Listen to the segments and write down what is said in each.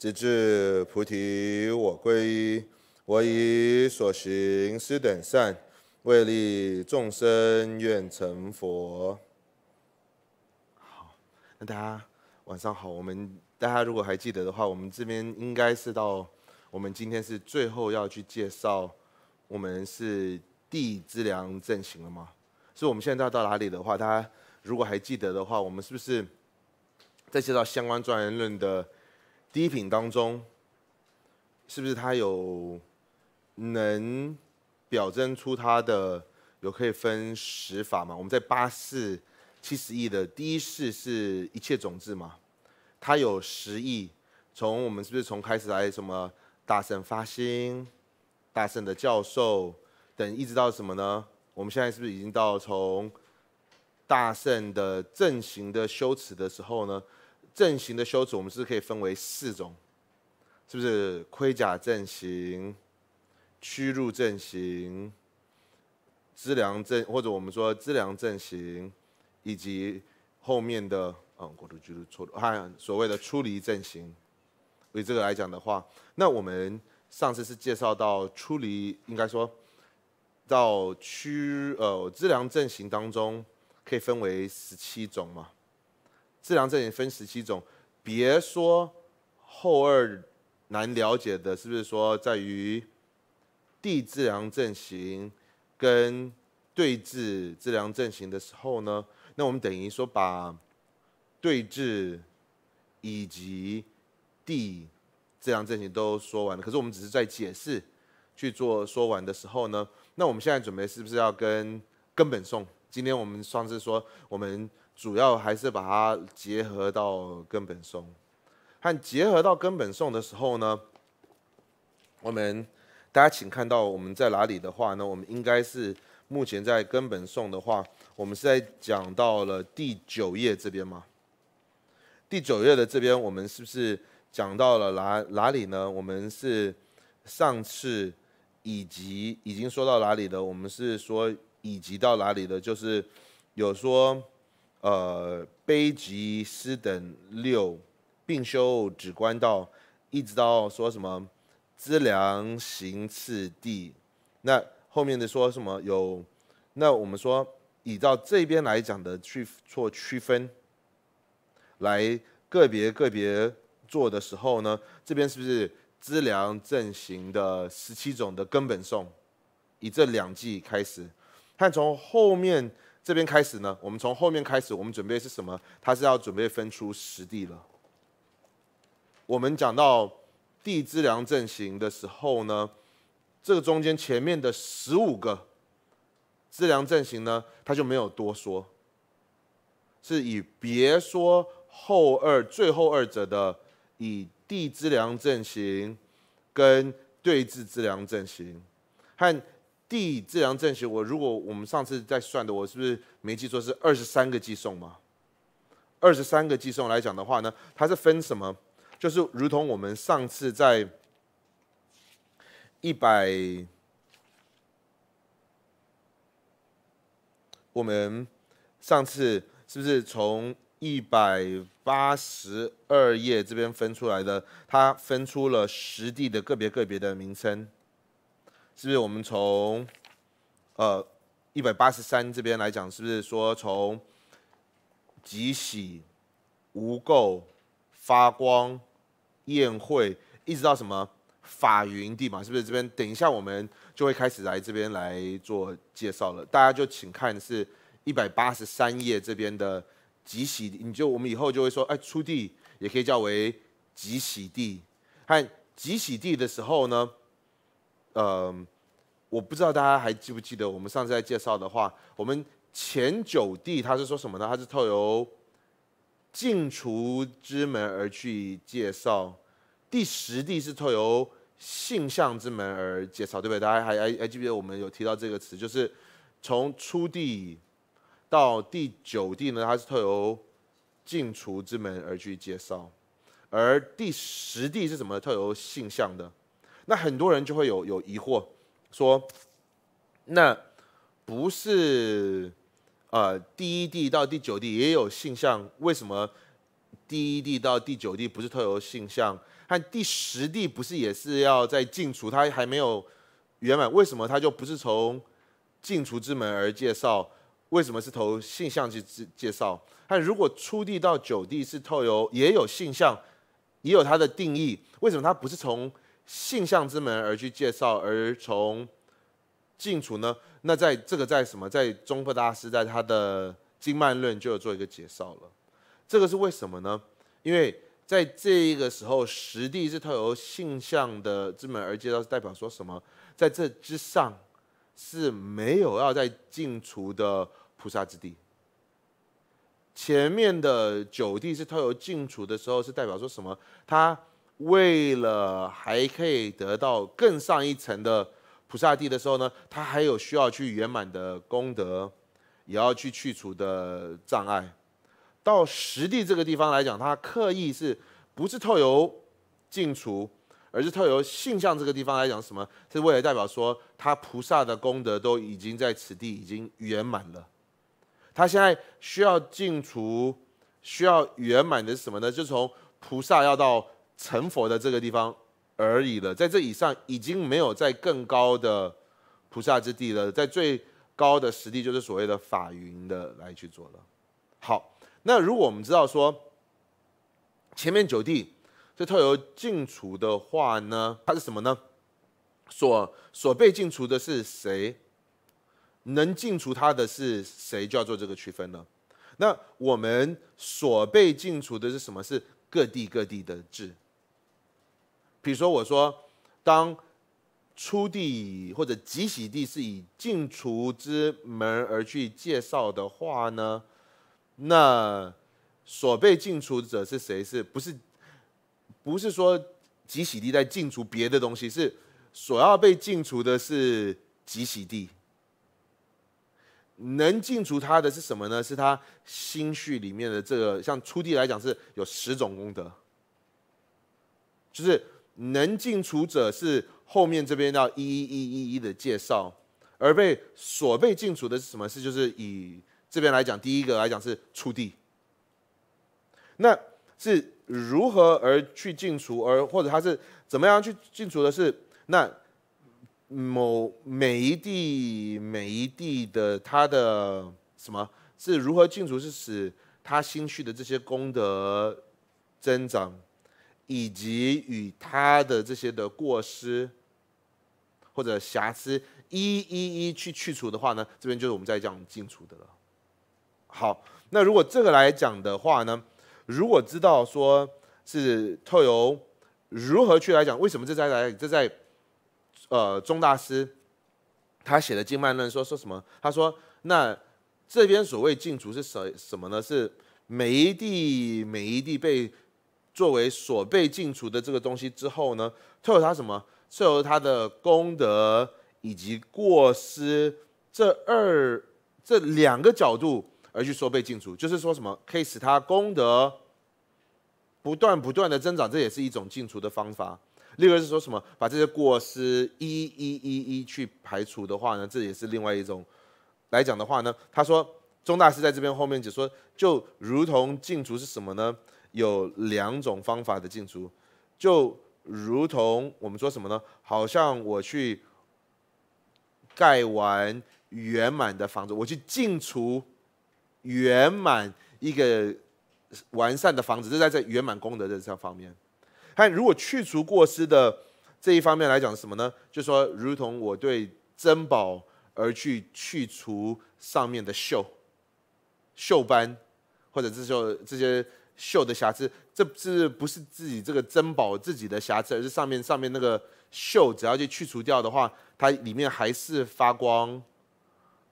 直至菩提，我归依。我以所行施等善，为利众生愿成佛。好，那大家晚上好。我们大家如果还记得的话，我们这边应该是到我们今天是最后要去介绍我们是地之良阵型了吗？是我们现在到哪里的话，大家如果还记得的话，我们是不是在介绍相关专业论的？第一品当中，是不是它有能表征出它的有可以分十法嘛？我们在八世七十亿的第一世是一切种子嘛？它有十亿，从我们是不是从开始来什么大圣发心、大圣的教授等，一直到什么呢？我们现在是不是已经到从大圣的正行的修持的时候呢？阵型的修辞，我们是可以分为四种？是不是盔甲阵型、屈入阵型、资粮阵，或者我们说资粮阵型，以及后面的嗯，国居还所谓的出离阵型？以这个来讲的话，那我们上次是介绍到出离，应该说到屈呃资粮阵型当中，可以分为十七种嘛？自量阵型分十七种，别说后二难了解的，是不是说在于地自量阵型跟对峙自量阵型的时候呢？那我们等于说把对峙以及地自量阵型都说完了。可是我们只是在解释去做说完的时候呢？那我们现在准备是不是要跟根本送？今天我们上次说我们。主要还是把它结合到根本颂，和结合到根本颂的时候呢，我们大家请看到我们在哪里的话呢？我们应该是目前在根本颂的话，我们是在讲到了第九页这边吗？第九页的这边我们是不是讲到了哪哪里呢？我们是上次以及已经说到哪里的？我们是说以及到哪里的？就是有说。呃，悲极思等六，并修止观道，一直到说什么资粮行次第，那后面的说什么有，那我们说以到这边来讲的去做区分，来个别个别做的时候呢，这边是不是资粮正行的十七种的根本颂，以这两季开始，看从后面。这边开始呢，我们从后面开始，我们准备是什么？他是要准备分出实地了。我们讲到地支良阵型的时候呢，这个中间前面的十五个支良阵型呢，他就没有多说，是以别说后二最后二者的以地支良阵型跟对峙支良阵型和。地自然政学，我如果我们上次在算的，我是不是没记错是二十三个寄送吗？二十三个寄送来讲的话呢，它是分什么？就是如同我们上次在一百，我们上次是不是从一百八十二页这边分出来的？它分出了十地的个别个别的名称。是不是我们从，呃，一百八十三这边来讲，是不是说从，极喜、无垢、发光、宴会，一直到什么法云地嘛？是不是这边？等一下我们就会开始来这边来做介绍了。大家就请看是，一百八十三页这边的极喜，你就我们以后就会说，哎，出地也可以叫为极喜地，看极喜地的时候呢。呃，我不知道大家还记不记得我们上次在介绍的话，我们前九地他是说什么呢？他是透由进出之门而去介绍，第十地是透由性相之门而介绍，对不对？大家还还还记不记得我们有提到这个词？就是从初地到第九地呢，它是透由进出之门而去介绍，而第十地是什么？透由性相的。那很多人就会有有疑惑，说，那不是，呃，第一地到第九地也有性相，为什么第一地到第九地不是特有性相？和第十地不是也是要在净除，他还没有圆满，为什么他就不是从净除之门而介绍？为什么是投性相去介介绍？但如果初地到九地是透由，也有性相，也有它的定义，为什么它不是从？性相之门而去介绍，而从净除呢？那在这个在什么在中科大师在他的经曼论就有做一个介绍了。这个是为什么呢？因为在这一个时候实地是透由性相的之门而介绍，是代表说什么？在这之上是没有要在净除的菩萨之地。前面的九地是透由净除的时候，是代表说什么？他。为了还可以得到更上一层的菩萨地的时候呢，他还有需要去圆满的功德，也要去去除的障碍。到实地这个地方来讲，他刻意是不是透由净除，而是透由性相这个地方来讲，什么是为了代表说他菩萨的功德都已经在此地已经圆满了。他现在需要净除、需要圆满的是什么呢？就从菩萨要到。成佛的这个地方而已了，在这以上已经没有在更高的菩萨之地了，在最高的实地就是所谓的法云的来去做了。好，那如果我们知道说前面九地这特有进除的话呢，它是什么呢？所所被进除的是谁？能进除他的是谁？就要做这个区分了。那我们所被进除的是什么？是各地各地的智。比如说，我说，当出地或者集喜地是以净除之门而去介绍的话呢，那所被净除者是谁？是不是不是说集喜地在净除别的东西？是所要被净除的是即喜地。能净除他的是什么呢？是他心绪里面的这个，像出地来讲是有十种功德，就是。能进除者是后面这边要一一一一一的介绍，而被所被禁除的是什么事？就是以这边来讲，第一个来讲是出地，那是如何而去进除，而或者他是怎么样去进除的？是那某每一地每一地的他的什么？是如何进除？是使他心绪的这些功德增长。以及与他的这些的过失或者瑕疵一一一去去除的话呢，这边就是我们在讲进除的了。好，那如果这个来讲的话呢，如果知道说是透由如何去来讲，为什么这在来这在呃钟大师他写的经脉论说说什么？他说那这边所谓禁除是什什么呢？是每一地每一地被。作为所被禁除的这个东西之后呢，退由他什么？退由他的功德以及过失这二这两个角度而去说被禁除，就是说什么可以使他功德不断不断的增长，这也是一种禁除的方法。另如是说什么，把这些过失一一一一去排除的话呢，这也是另外一种来讲的话呢。他说，钟大师在这边后面解说，就如同禁除是什么呢？有两种方法的禁除，就如同我们说什么呢？好像我去盖完圆满的房子，我去进除圆满一个完善的房子，这在这圆满功德的这方面。看，如果去除过失的这一方面来讲是什么呢？就说，如同我对珍宝而去去除上面的锈、锈斑，或者这些这些。锈的瑕疵，这是不是自己这个珍宝自己的瑕疵？而是上面上面那个锈，只要去去除掉的话，它里面还是发光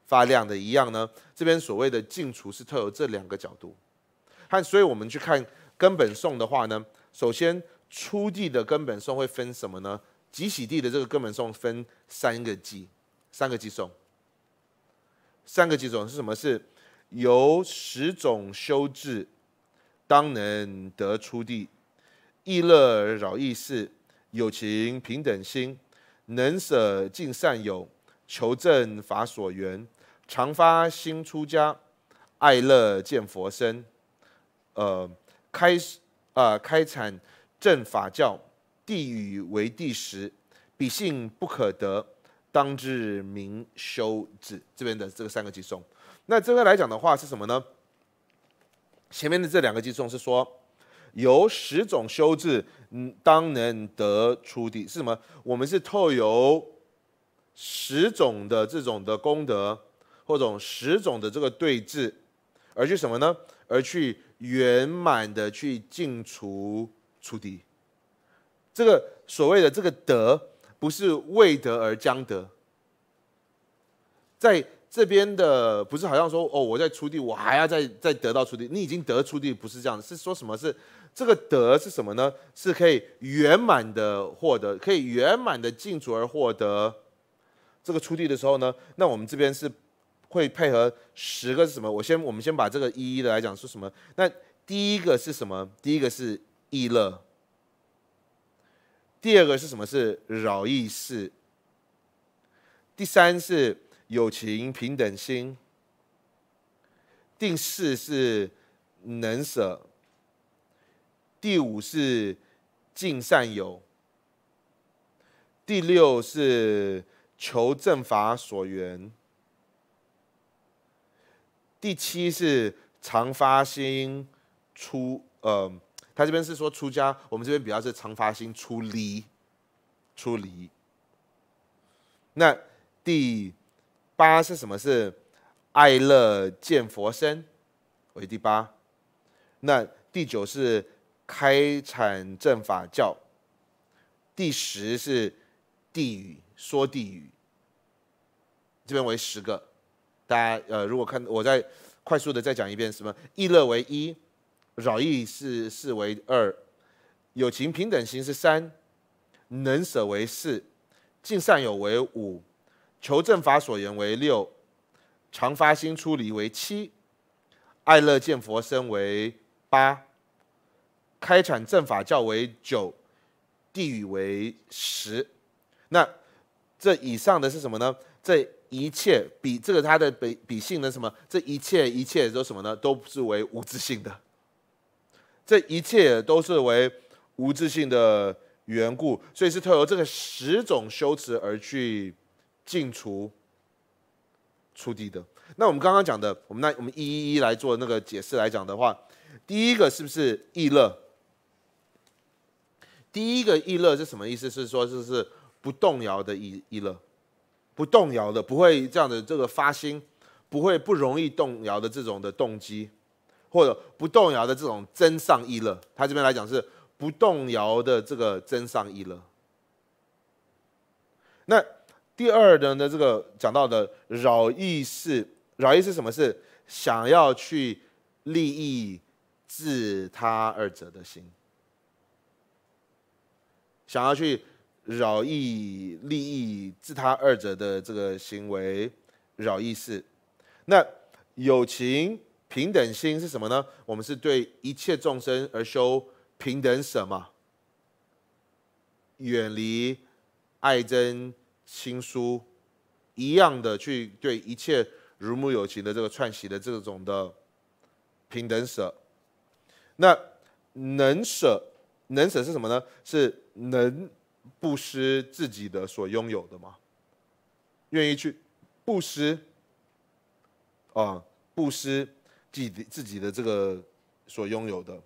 发亮的一样呢。这边所谓的净除是特有这两个角度，和所以我们去看根本颂的话呢，首先出地的根本颂会分什么呢？集洗地的这个根本颂分三个集，三个集颂，三个集种是什么？是由十种修制当能得出地，益乐扰易事，友情平等心，能舍尽善友，求正法所缘，常发心出家，爱乐见佛身，呃，开啊开阐正法教，地狱为地时，彼性不可得，当至明修止这边的这个三个偈颂，那这个来讲的话是什么呢？前面的这两个集中是说，由十种修治，嗯，当能得出敌是什么？我们是透由十种的这种的功德，或者十种的这个对峙，而去什么呢？而去圆满的去净除出敌。这个所谓的这个德，不是为德而将得，在。这边的不是好像说哦，我在出地，我还要再再得到出地。你已经得出地，不是这样，是说什么？是这个得是什么呢？是可以圆满的获得，可以圆满的进足而获得这个出地的时候呢？那我们这边是会配合十个是什么？我先我们先把这个一一的来讲，是什么？那第一个是什么？第一个是意乐。第二个是什么？是饶意事。第三是。友情平等心，第四是能舍，第五是尽善友，第六是求正法所缘，第七是常发心出呃，他这边是说出家，我们这边比较是常发心出离，出离。那第。八是什么？是爱乐见佛身，为第八。那第九是开阐正法教。第十是地语说地语。这边为十个。大家呃，如果看我再快速的再讲一遍：什么？意乐为一，扰意是是为二，友情平等心是三，能舍为四，尽善有为五。求正法所言为六，常发心出离为七，爱乐见佛身为八，开阐正法教为九，地狱为十。那这以上的是什么呢？这一切比这个它的比比性的什么？这一切一切都什么呢？都是为无自性的，这一切都是为无自性的缘故，所以是透过这个十种修辞而去。进除出地的，那我们刚刚讲的，我们那我们一一一来做那个解释来讲的话，第一个是不是易乐？第一个易乐是什么意思？是说就是不动摇的易易乐，不动摇的不会这样的这个发心，不会不容易动摇的这种的动机，或者不动摇的这种真上易乐，他这边来讲是不动摇的这个真上易乐。那第二的呢这个讲到的扰意是扰意是什么？是想要去利益自他二者的心，想要去扰意利益自他二者的这个行为，扰意是。那友情平等心是什么呢？我们是对一切众生而修平等舍嘛，远离爱憎。亲疏一样的去对一切如母有情的这个串习的这种的平等舍，那能舍能舍是什么呢？是能不失自己的所拥有的吗？愿意去布施啊，布施自己自己的这个所拥有的。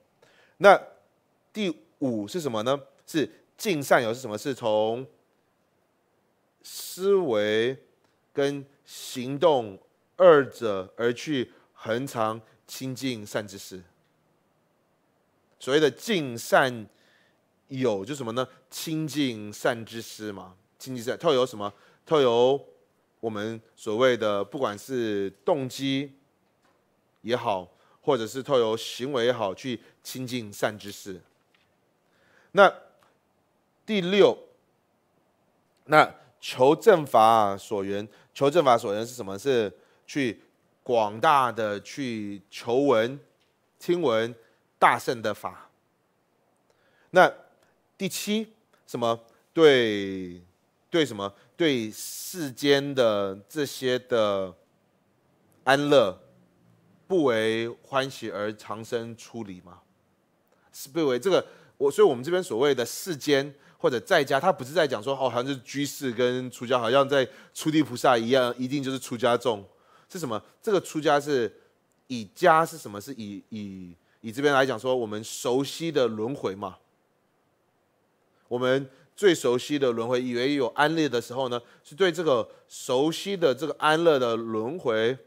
那第五是什么呢？是尽善有是什么？是从思维跟行动二者而去恒常亲近善知识。所谓的近善有就什么呢？亲近善知识嘛，亲近善，透有什么？透有我们所谓的不管是动机也好，或者是透由行为也好，去亲近善知识。那第六那。求正法所缘，求正法所缘是什么？是去广大的去求闻听闻大圣的法。那第七什么？对对什么？对世间的这些的安乐，不为欢喜而长生出离吗？是不为这个？我所以我们这边所谓的世间。或者在家，他不是在讲说，哦，好像是居士跟出家，好像在出地菩萨一样，一定就是出家众。是什么？这个出家是，以家是什么？是以以以这边来讲说，我们熟悉的轮回嘛，我们最熟悉的轮回，以为有安乐的时候呢，是对这个熟悉的这个安乐的轮回，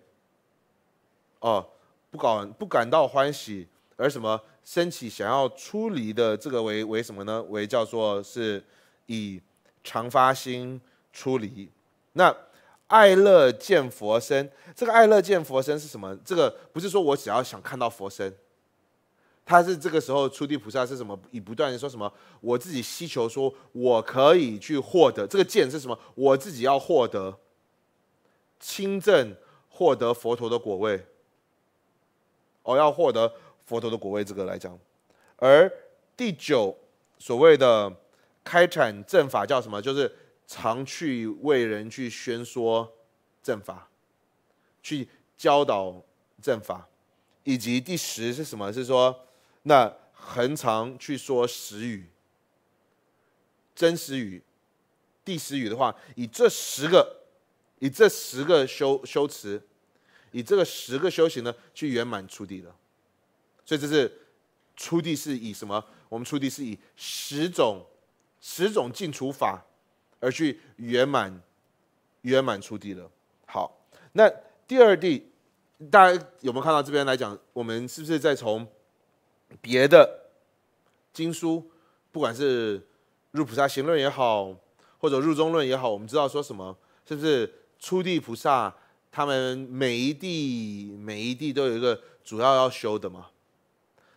哦，不感不感到欢喜，而什么？升起想要出离的这个为为什么呢？为叫做是以常发心出离。那爱乐见佛身，这个爱乐见佛身是什么？这个不是说我只要想看到佛身，他是这个时候出地菩萨是什么？以不断的说什么？我自己希求说我可以去获得这个见是什么？我自己要获得清正获得佛陀的果位，我要获得。佛陀的果位资格来讲，而第九所谓的开阐正法叫什么？就是常去为人去宣说正法，去教导正法，以及第十是什么？是说那恒常去说实语，真实语。第十语的话，以这十个，以这十个修修持，以这个十个修行呢，去圆满出地了。所以这是初地是以什么？我们初地是以十种十种进除法而去圆满圆满初地了。好，那第二地大家有没有看到这边来讲？我们是不是在从别的经书，不管是入菩萨行论也好，或者入中论也好，我们知道说什么？是不是初地菩萨他们每一地每一地都有一个主要要修的嘛？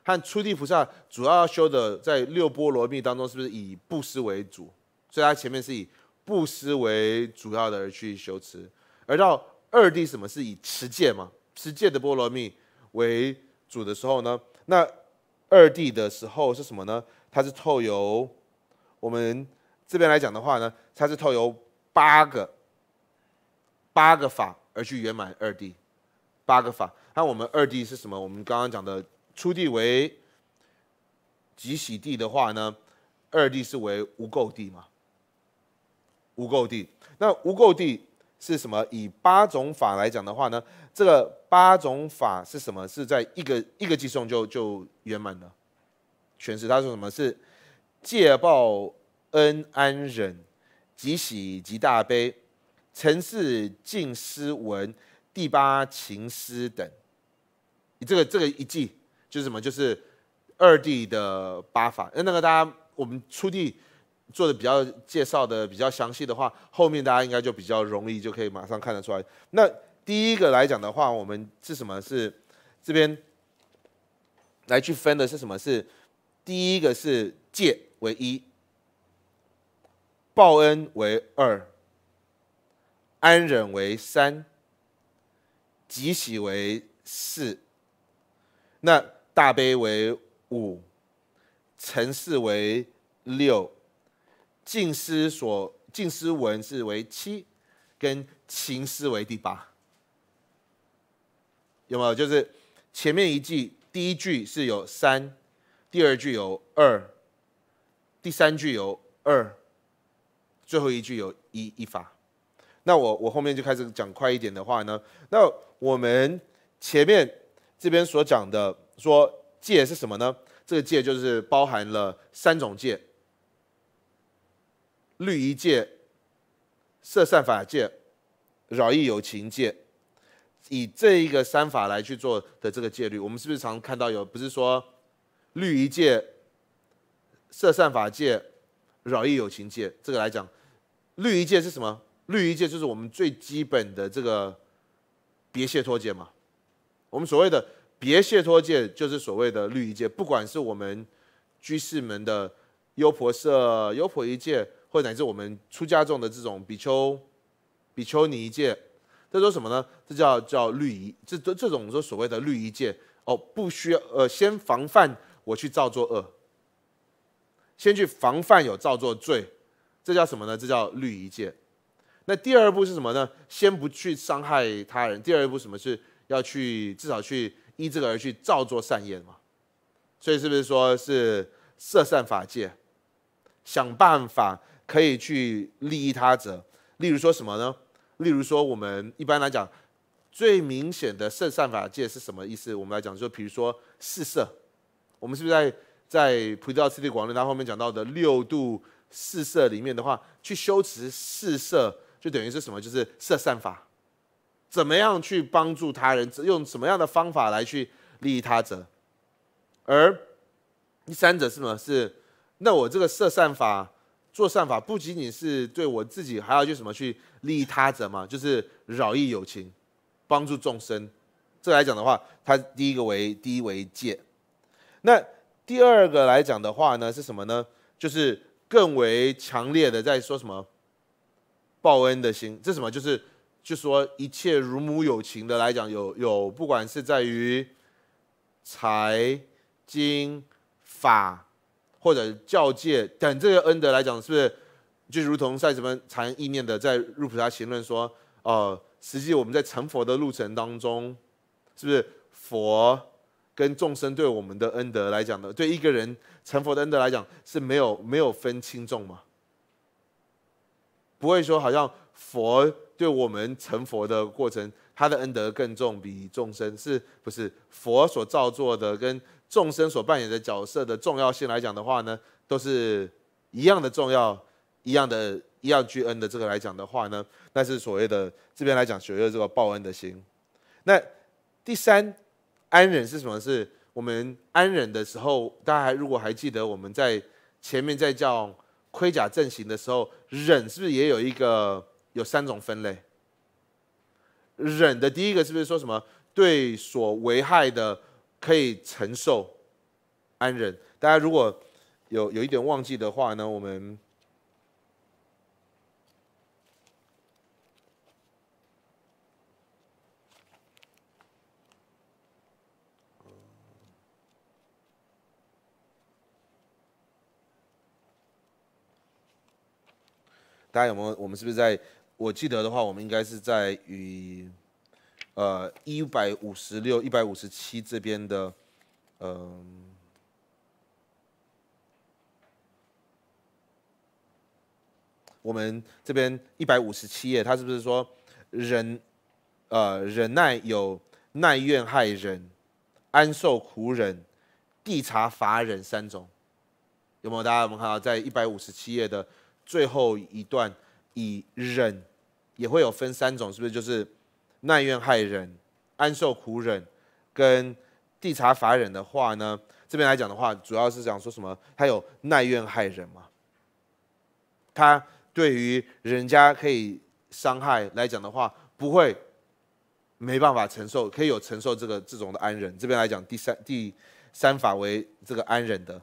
看初地菩萨主要修的在六波罗蜜当中是不是以布施为主？所以它前面是以布施为主要的而去修持，而到二地什么是以持戒嘛？持戒的波罗蜜为主的时候呢？那二地的时候是什么呢？它是透由我们这边来讲的话呢，它是透由八个八个法而去圆满二地，八个法。那我们二地是什么？我们刚刚讲的。初地为极喜地的话呢，二地是为无垢地嘛。无垢地，那无垢地是什么？以八种法来讲的话呢，这个八种法是什么？是在一个一个计数就就圆满了。全是。他说什么是戒报恩安忍，极喜极大悲，尘世尽思文第八情思等。你这个这个一记。就是什么？就是二弟的八法。那那个大家，我们初地做的比较介绍的比较详细的话，后面大家应该就比较容易就可以马上看得出来。那第一个来讲的话，我们是什么？是这边来去分的是什么？是第一个是借为一，报恩为二，安忍为三，极喜为四。那大悲为五，乘四为六，净思所净思文是为七，跟情思为第八，有没有？就是前面一句第一句是有三，第二句有二，第三句有二，最后一句有一一法。那我我后面就开始讲快一点的话呢？那我们前面这边所讲的。说戒是什么呢？这个戒就是包含了三种戒：，律仪戒、色善法戒、饶益有情戒。以这一个三法来去做的这个戒律，我们是不是常看到有？不是说律仪戒、色善法戒、饶益有情戒？这个来讲，律仪戒是什么？律仪戒就是我们最基本的这个别谢脱戒嘛，我们所谓的。别谢脱戒就是所谓的律仪戒，不管是我们居士们的优婆塞、优婆夷戒，或乃至我们出家众的这种比丘、比丘尼戒，这说什么呢？这叫叫律仪，这这这种说所谓的律仪戒哦，不需要呃，先防范我去造作恶，先去防范有造作罪，这叫什么呢？这叫律仪戒。那第二步是什么呢？先不去伤害他人。第二步什么是要去至少去。依这个而去造作善业嘛，所以是不是说，是设善法界，想办法可以去利益他者？例如说什么呢？例如说，我们一般来讲，最明显的设善法界是什么意思？我们来讲，就比如说四色，我们是不是在在《普提道次第广论》它后面讲到的六度四色里面的话，去修持四色，就等于是什么？就是设善法。怎么样去帮助他人？用什么样的方法来去利益他者？而第三者是什么？是那我这个设善法、做善法，不仅仅是对我自己，还要去什么去利益他者嘛？就是饶益有情，帮助众生。这来讲的话，它第一个为第一为戒。那第二个来讲的话呢，是什么呢？就是更为强烈的在说什么报恩的心。这什么？就是。就说一切如母有情的来讲，有有不管是在于财、经、法或者教界，等这些恩德来讲，是不是就如同赛什么禅意念的在入菩萨行论说，呃，实际我们在成佛的路程当中，是不是佛跟众生对我们的恩德来讲的，对一个人成佛的恩德来讲是没有没有分轻重吗？不会说好像。佛对我们成佛的过程，他的恩德更重，比众生是不是？佛所造作的跟众生所扮演的角色的重要性来讲的话呢，都是一样的重要，一样的一样具恩的这个来讲的话呢，那是所谓的这边来讲学一这个报恩的心。那第三安忍是什么？是我们安忍的时候，大家如果还记得我们在前面在叫盔甲阵型的时候，忍是不是也有一个？有三种分类，忍的第一个是不是说什么对所危害的可以承受，安忍？大家如果有有一点忘记的话呢，我们，大家有没有？我们是不是在？我记得的话，我们应该是在与，呃，一百五十六、一百五十七这边的，嗯，我们这边一百五十七页，他是不是说忍，呃，忍耐有耐怨害忍、安受苦忍、地查罚忍三种，有没有？大家有没有看到在一百五十七页的最后一段。以忍也会有分三种，是不是？就是耐怨害忍、安受苦忍，跟地察法忍的话呢？这边来讲的话，主要是讲说什么？他有耐怨害人嘛？他对于人家可以伤害来讲的话，不会没办法承受，可以有承受这个这种的安忍。这边来讲，第三第三法为这个安忍的。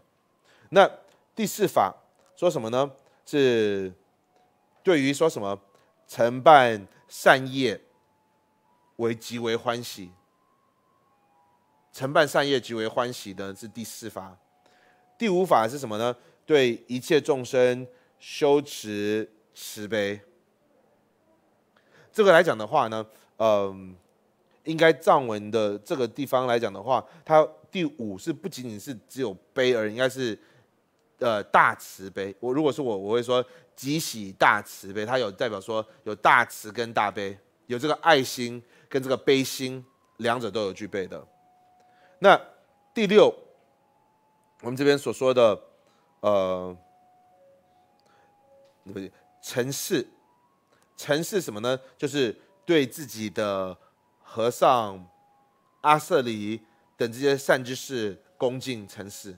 那第四法说什么呢？是。对于说什么承办善业为极为欢喜，承办善业极为欢喜的是第四法，第五法是什么呢？对一切众生修持慈悲，这个来讲的话呢，嗯，应该藏文的这个地方来讲的话，它第五是不仅仅是只有悲而，应该是呃大慈悲。我如果是我，我会说。极喜大慈悲，它有代表说有大慈跟大悲，有这个爱心跟这个悲心，两者都有具备的。那第六，我们这边所说的，呃，不是，城市，城市什么呢？就是对自己的和尚、阿舍里等这些善知识恭敬城市。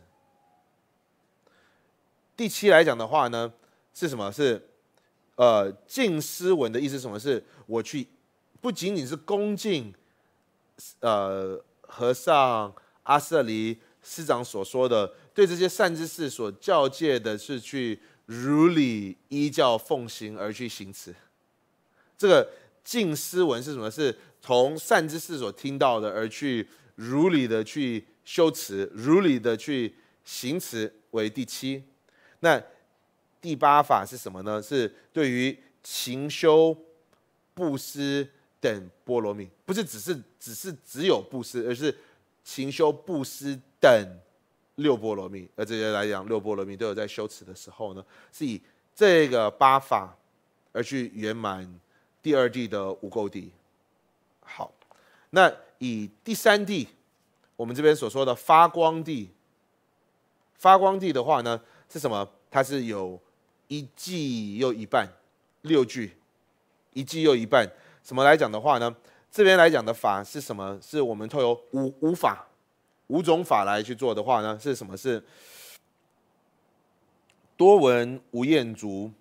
第七来讲的话呢？是什么？是，呃，敬师文的意思？什么是？我去，不仅仅是恭敬，呃，和尚阿舍离师长所说的，对这些善知识所教诫的，是去如理依教奉行而去行持。这个敬师文是什么？是从善知识所听到的而去如理的去修持，如理的去行持为第七。那第八法是什么呢？是对于勤修布施等波罗蜜，不是只是只是只有布施，而是勤修布施等六波罗蜜。而这些来讲，六波罗蜜都有在修持的时候呢，是以这个八法而去圆满第二地的无垢地。好，那以第三地，我们这边所说的发光地，发光地的话呢，是什么？它是有。一季又一半，六句，一季又一半，怎么来讲的话呢？这边来讲的法是什么？是我们透过五五法，五种法来去做的话呢？是什么？是多闻无厌足，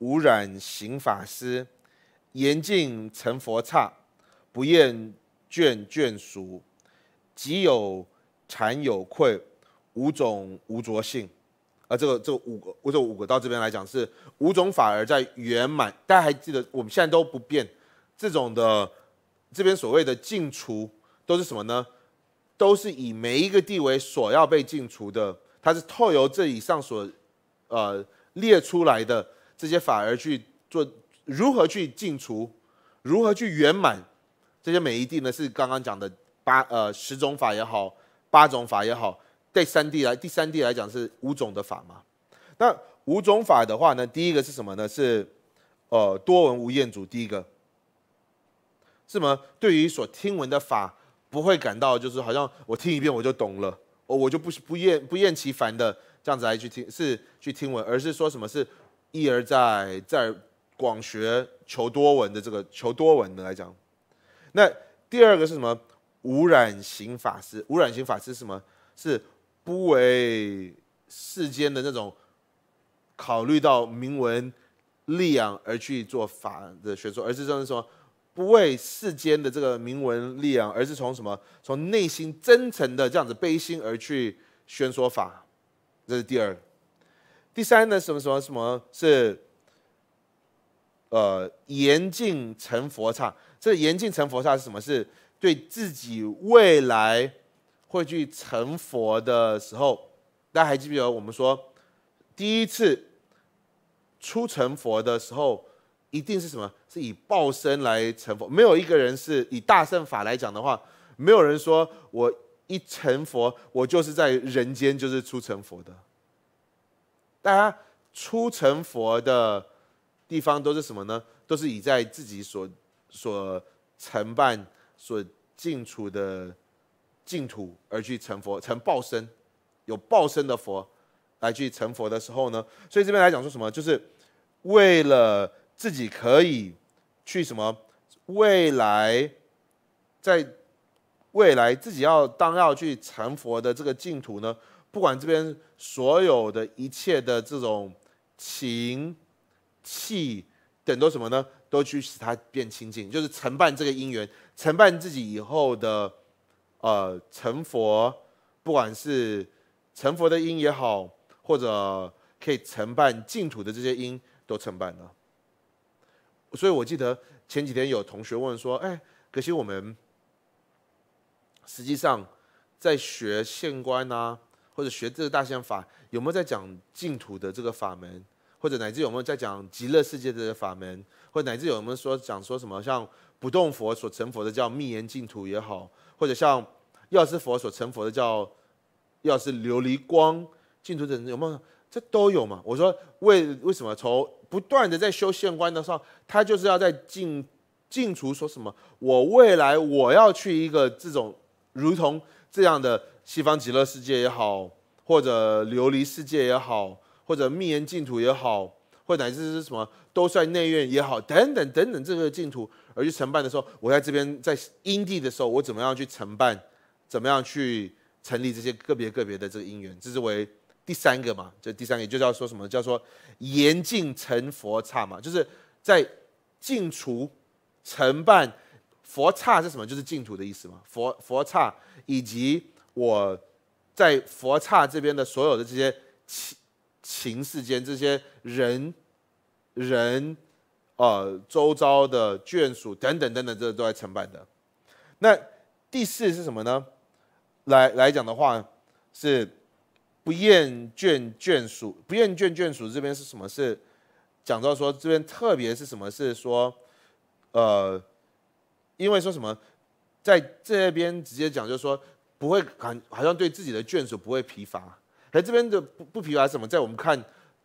无染行法师，严禁成佛刹，不厌倦眷属，即有禅有愧，五种无着性。呃，这个这五个，或者五个到这边来讲是五种法而在圆满。大家还记得，我们现在都不变这种的，这边所谓的净除都是什么呢？都是以每一个地为所要被净除的，它是透由这以上所呃列出来的这些法而去做，如何去净除，如何去圆满这些每一地呢？是刚刚讲的八呃十种法也好，八种法也好。对三地来，第三地来讲是五种的法嘛？那五种法的话呢，第一个是什么呢？是，呃，多闻无厌足，第一个，是什么？对于所听闻的法，不会感到就是好像我听一遍我就懂了，哦，我就不不厌不厌其烦的这样子来去听，是去听闻，而是说什么是一而再再广学求多闻的这个求多闻的来讲。那第二个是什么？无染行法师，无染行法师是什么？是。不为世间的那种考虑到明文利养而去做法的宣说，而是说什么不为世间的这个明文利养，而是从什么从内心真诚的这样子悲心而去宣说法，这是第二。第三呢？什么什么什么是？呃，严禁成佛刹。这严禁成佛刹是什么？是对自己未来。汇聚成佛的时候，大家还记不记得我们说，第一次出成佛的时候，一定是什么？是以报身来成佛。没有一个人是以大圣法来讲的话，没有人说我一成佛，我就是在人间就是出成佛的。大家出成佛的地方都是什么呢？都是以在自己所所承办、所进出的。净土而去成佛，成报身，有报身的佛来去成佛的时候呢，所以这边来讲说什么，就是为了自己可以去什么未来，在未来自己要当要去成佛的这个净土呢，不管这边所有的一切的这种情气，等都什么呢，都去使它变清净，就是承办这个因缘，承办自己以后的。呃，成佛，不管是成佛的因也好，或者可以承办净土的这些因，都承办了。所以我记得前几天有同学问说：“哎，可惜我们实际上在学县官啊，或者学这个大宪法，有没有在讲净土的这个法门？或者乃至有没有在讲极乐世界的法门？或乃至有没有说讲说什么像不动佛所成佛的叫密言净土也好？”或者像药师佛所成佛的叫药师琉璃光净土，等，有没有？这都有嘛？我说为为什么？从不断的在修现观的时候，他就是要在净净除说什么？我未来我要去一个这种如同这样的西方极乐世界也好，或者琉璃世界也好，或者密言净土也好，或乃至是什么兜率内院也好，等等等等这个净土。而去承办的时候，我在这边在因地的时候，我怎么样去承办？怎么样去成立这些个别个别的这个因缘？这是为第三个嘛？这第三个就叫说什么？叫做严禁成佛刹嘛？就是在净除承办佛刹是什么？就是净土的意思嘛？佛佛刹以及我在佛刹这边的所有的这些情情世间这些人人。呃，周遭的眷属等等等等，这都在承办的。那第四是什么呢？来来讲的话，是不厌倦眷属。不厌倦眷属这边是什么？是讲到说这边特别是什么？是说呃，因为说什么，在这边直接讲就是说不会感好像对自己的眷属不会疲乏。而这边的不不疲乏是什么？在我们看。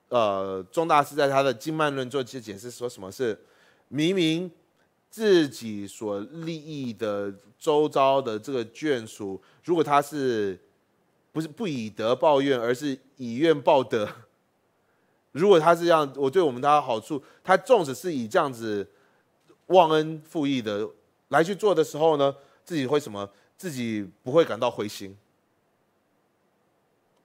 呃，钟大师在他的《经脉论》做解释，说什么是明明自己所利益的周遭的这个眷属，如果他是不是不以德报怨，而是以怨报德？如果他是这样，我对我们他好处，他纵使是以这样子忘恩负义的来去做的时候呢，自己会什么？自己不会感到灰心？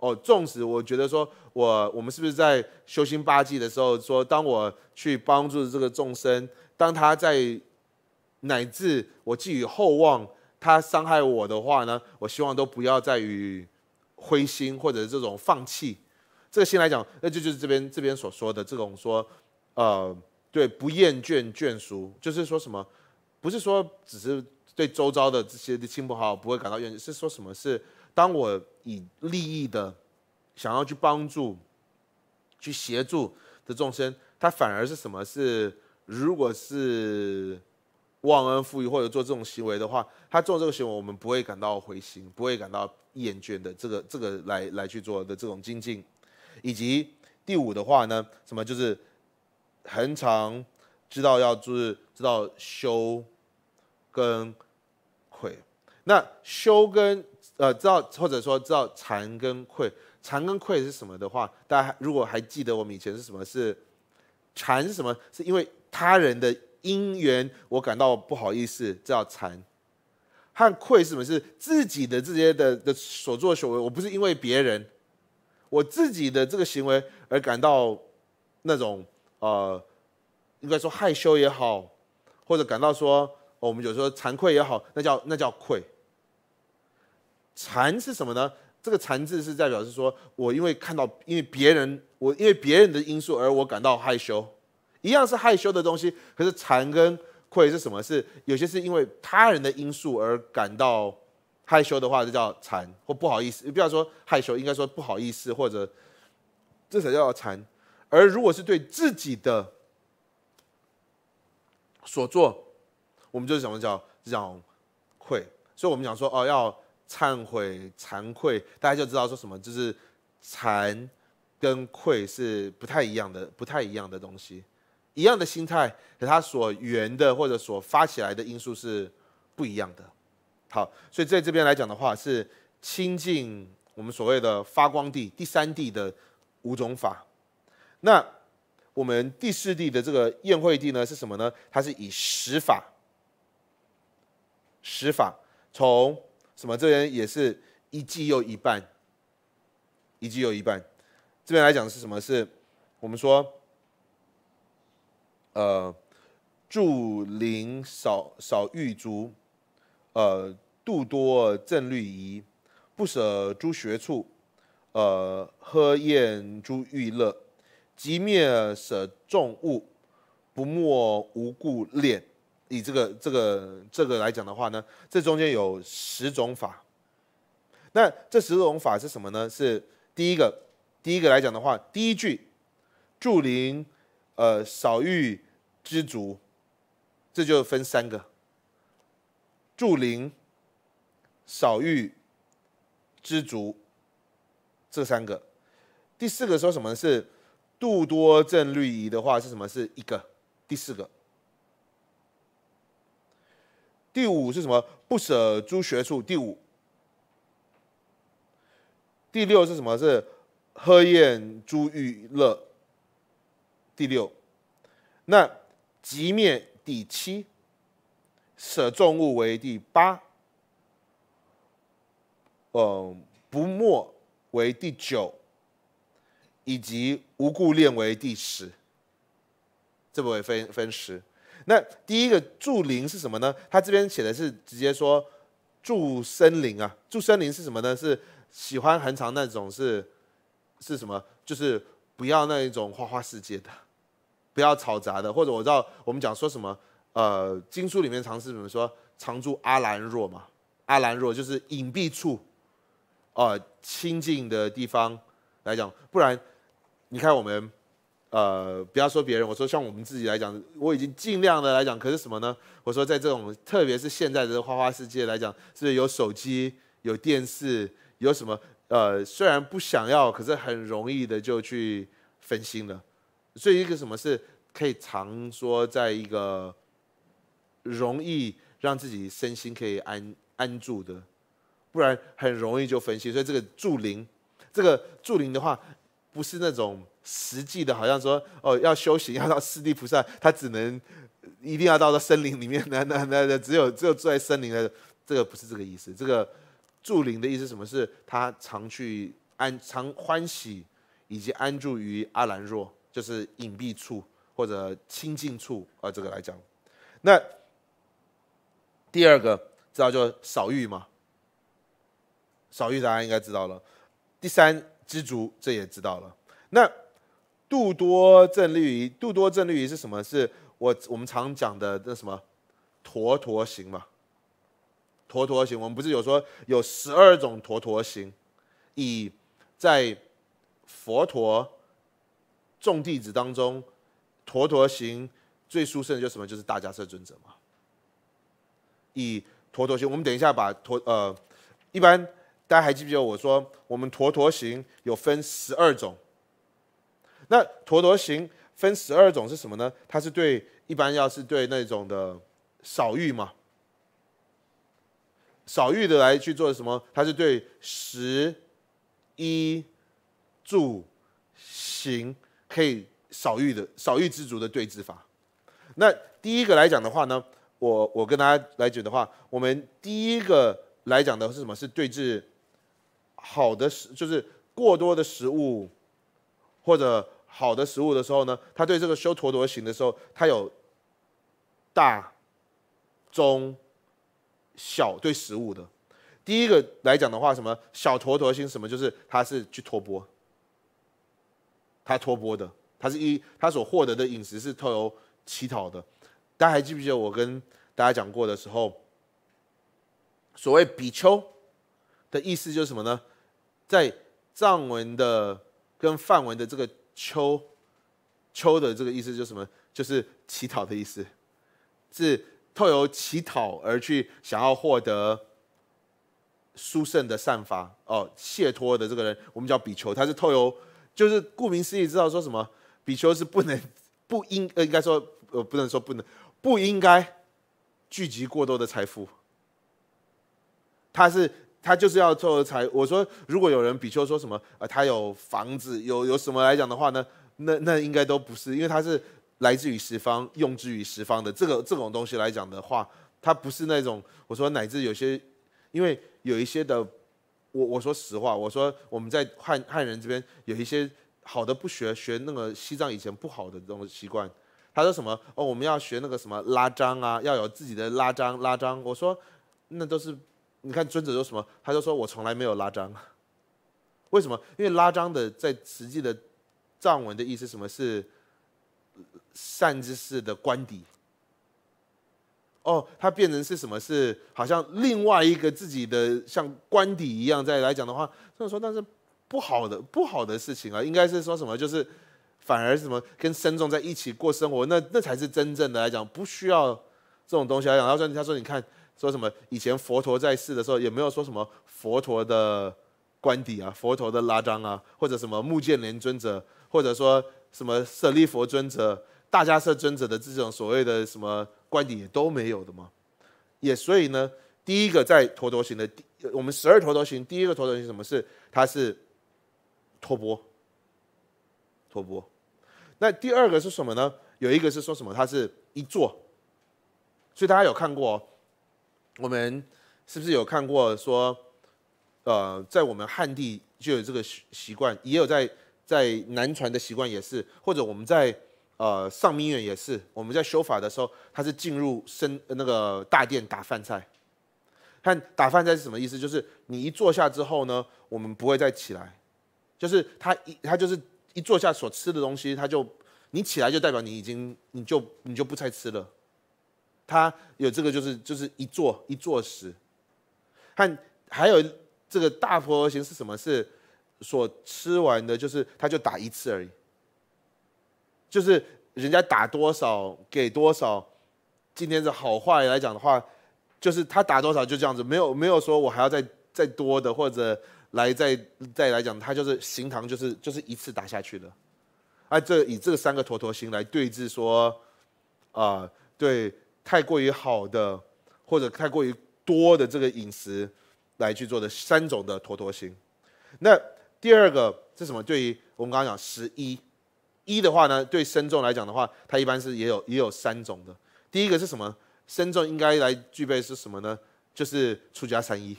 哦，纵使我觉得说，我我们是不是在修心八计的时候说，当我去帮助这个众生，当他在乃至我寄予厚望，他伤害我的话呢？我希望都不要在于灰心或者这种放弃。这个心来讲，那就就是这边这边所说的这种说，呃，对，不厌倦眷属，就是说什么？不是说只是对周遭的这些亲朋好友不会感到厌倦，是说什么？是？当我以利益的想要去帮助、去协助的众生，他反而是什么？是如果是忘恩负义或者做这种行为的话，他做这个行为，我们不会感到灰心，不会感到厌倦的。这个、这个来、来去做的这种精进，以及第五的话呢，什么就是恒常知道要就是知道修跟愧。那修跟呃，知道或者说知道惭跟愧，惭跟愧是什么的话，大家如果还记得我们以前是什么？是惭是什么？是因为他人的因缘，我感到不好意思，叫惭。和愧是什么是？自己的这些的的所作所为，我不是因为别人，我自己的这个行为而感到那种呃，应该说害羞也好，或者感到说我们有时候惭愧也好，那叫那叫愧。禅是什么呢？这个“禅字是在表示说，我因为看到因为别人，我因为别人的因素而我感到害羞，一样是害羞的东西。可是“禅跟“愧”是什么？是有些是因为他人的因素而感到害羞的话，就叫“禅或不好意思。你不要说害羞，应该说不好意思或者这才叫“禅。而如果是对自己的所做，我们就是什么叫“让愧”。所以，我们讲说哦，要。忏悔、惭愧，大家就知道说什么，就是惭跟愧是不太一样的、不太一样的东西。一样的心态，可它所圆的或者所发起来的因素是不一样的。好，所以在这边来讲的话，是亲近我们所谓的发光地、第三地的五种法。那我们第四地的这个宴会地呢，是什么呢？它是以十法，十法从。什么这边也是一季又一半，一季又一半，这边来讲是什么？是我们说，呃，助林少少欲足，呃，度多正律仪，不舍诸学处，呃，呵厌诸欲乐，即灭舍众物，不莫无故恋。以这个、这个、这个来讲的话呢，这中间有十种法。那这十种法是什么呢？是第一个，第一个来讲的话，第一句，助灵，呃，少欲知足，这就分三个，助灵，少欲、知足，这三个。第四个说什么是度多正律仪的话是什么？是一个，第四个。第五是什么？不舍诸学术。第五，第六是什么？是喝宴诸欲乐。第六，那即灭第七，舍重物为第八，呃，不默为第九，以及无故恋为第十，这不为分分十？那第一个住灵是什么呢？他这边写的是直接说住森林啊。住森林是什么呢？是喜欢恒常那种是是什么？就是不要那一种花花世界的，不要嘈杂的，或者我知道我们讲说什么？呃，经书里面常是怎么说？常住阿兰若嘛。阿兰若就是隐蔽处，哦，清净的地方来讲，不然你看我们。呃，不要说别人，我说像我们自己来讲，我已经尽量的来讲，可是什么呢？我说在这种，特别是现在的花花世界来讲，是有手机、有电视、有什么，呃，虽然不想要，可是很容易的就去分心了。所以一个什么是可以常说，在一个容易让自己身心可以安安住的，不然很容易就分心。所以这个助灵，这个助灵的话。不是那种实际的，好像说哦要修行要到四地菩萨，他只能一定要到到森林里面，那那那那只有只有住在森林的，这个不是这个意思。这个住林的意思，什么是他常去安常欢喜以及安住于阿兰若，就是隐蔽处或者清净处啊。这个来讲，那第二个知道就少欲嘛，少欲大家应该知道了。第三。知足，这也知道了。那度多正律仪，度多正律仪是什么？是我我们常讲的那什么陀陀行嘛？陀陀行，我们不是有说有十二种陀陀行？以在佛陀众弟子当中，陀陀行最殊胜的就什么？就是大家叶尊者嘛。以陀陀行，我们等一下把陀呃一般。大家还记不记得我说我们陀陀行有分十二种？那陀陀行分十二种是什么呢？它是对一般要是对那种的少欲嘛，少欲的来去做什么？它是对十、一、柱、行可以少欲的少欲知足的对治法。那第一个来讲的话呢，我我跟大家来讲的话，我们第一个来讲的是什么？是对治。好的食就是过多的食物，或者好的食物的时候呢，他对这个修陀陀行的时候，他有大、中、小对食物的。第一个来讲的话，什么小陀陀星什么就是他是去托钵，他托钵的，他是一他所获得的饮食是透过乞讨的。大家还记不记得我跟大家讲过的时候，所谓比丘的意思就是什么呢？在藏文的跟梵文的这个“秋”，“秋”的这个意思就是什么？就是乞讨的意思，是透由乞讨而去想要获得殊胜的散发哦，解脱的这个人，我们叫比丘，他是透由，就是顾名思义知道说什么？比丘是不能不应呃，应该说呃，不能说不能不应该聚集过多的财富，他是。他就是要做财。我说，如果有人比丘说什么，呃，他有房子，有有什么来讲的话呢？那那应该都不是，因为他是来自于十方，用之于十方的。这个这种东西来讲的话，他不是那种我说乃至有些，因为有一些的，我我说实话，我说我们在汉汉人这边有一些好的不学学那个西藏以前不好的这种习惯。他说什么？哦，我们要学那个什么拉章啊，要有自己的拉章拉章。我说，那都是。你看，尊者说什么？他就说：“我从来没有拉张。为什么？因为拉张的在实际的藏文的意思，什么是善知识的官邸？哦，他变成是什么？是好像另外一个自己的，像官邸一样，在来讲的话，这么说，但是不好的，不好的事情啊，应该是说什么？就是反而什么跟僧众在一起过生活，那那才是真正的来讲，不需要这种东西来讲。然后说：，他说你看。”说什么？以前佛陀在世的时候，也没有说什么佛陀的官邸啊、佛陀的拉章啊，或者什么木犍连尊者，或者说什么舍利佛尊者、大迦摄尊者的这种所谓的什么官邸也都没有的吗？也所以呢，第一个在佛陀型的第，我们十二佛陀型，第一个佛陀型什么是？他是托钵，托钵。那第二个是什么呢？有一个是说什么？它是一座，所以大家有看过哦。我们是不是有看过说，呃，在我们汉地就有这个习习惯，也有在在南传的习惯也是，或者我们在呃上明远也是，我们在修法的时候，他是进入深那个大殿打饭菜，看打饭菜是什么意思，就是你一坐下之后呢，我们不会再起来，就是他一他就是一坐下所吃的东西，他就你起来就代表你已经你就你就不再吃了。他有这个，就是就是一座一座石，和还有这个大佛型是什么？是所吃完的，就是他就打一次而已。就是人家打多少给多少，今天的好坏来讲的话，就是他打多少就这样子，没有没有说我还要再再多的或者来再再来讲，他就是行堂就是就是一次打下去的。哎，这以这三个坨坨星来对峙说，啊对。太过于好的，或者太过于多的这个饮食来去做的三种的坨坨心。那第二个是什么？对于我们刚刚讲十一一的话呢，对身重来讲的话，它一般是也有也有三种的。第一个是什么？身重应该来具备是什么呢？就是出家三衣，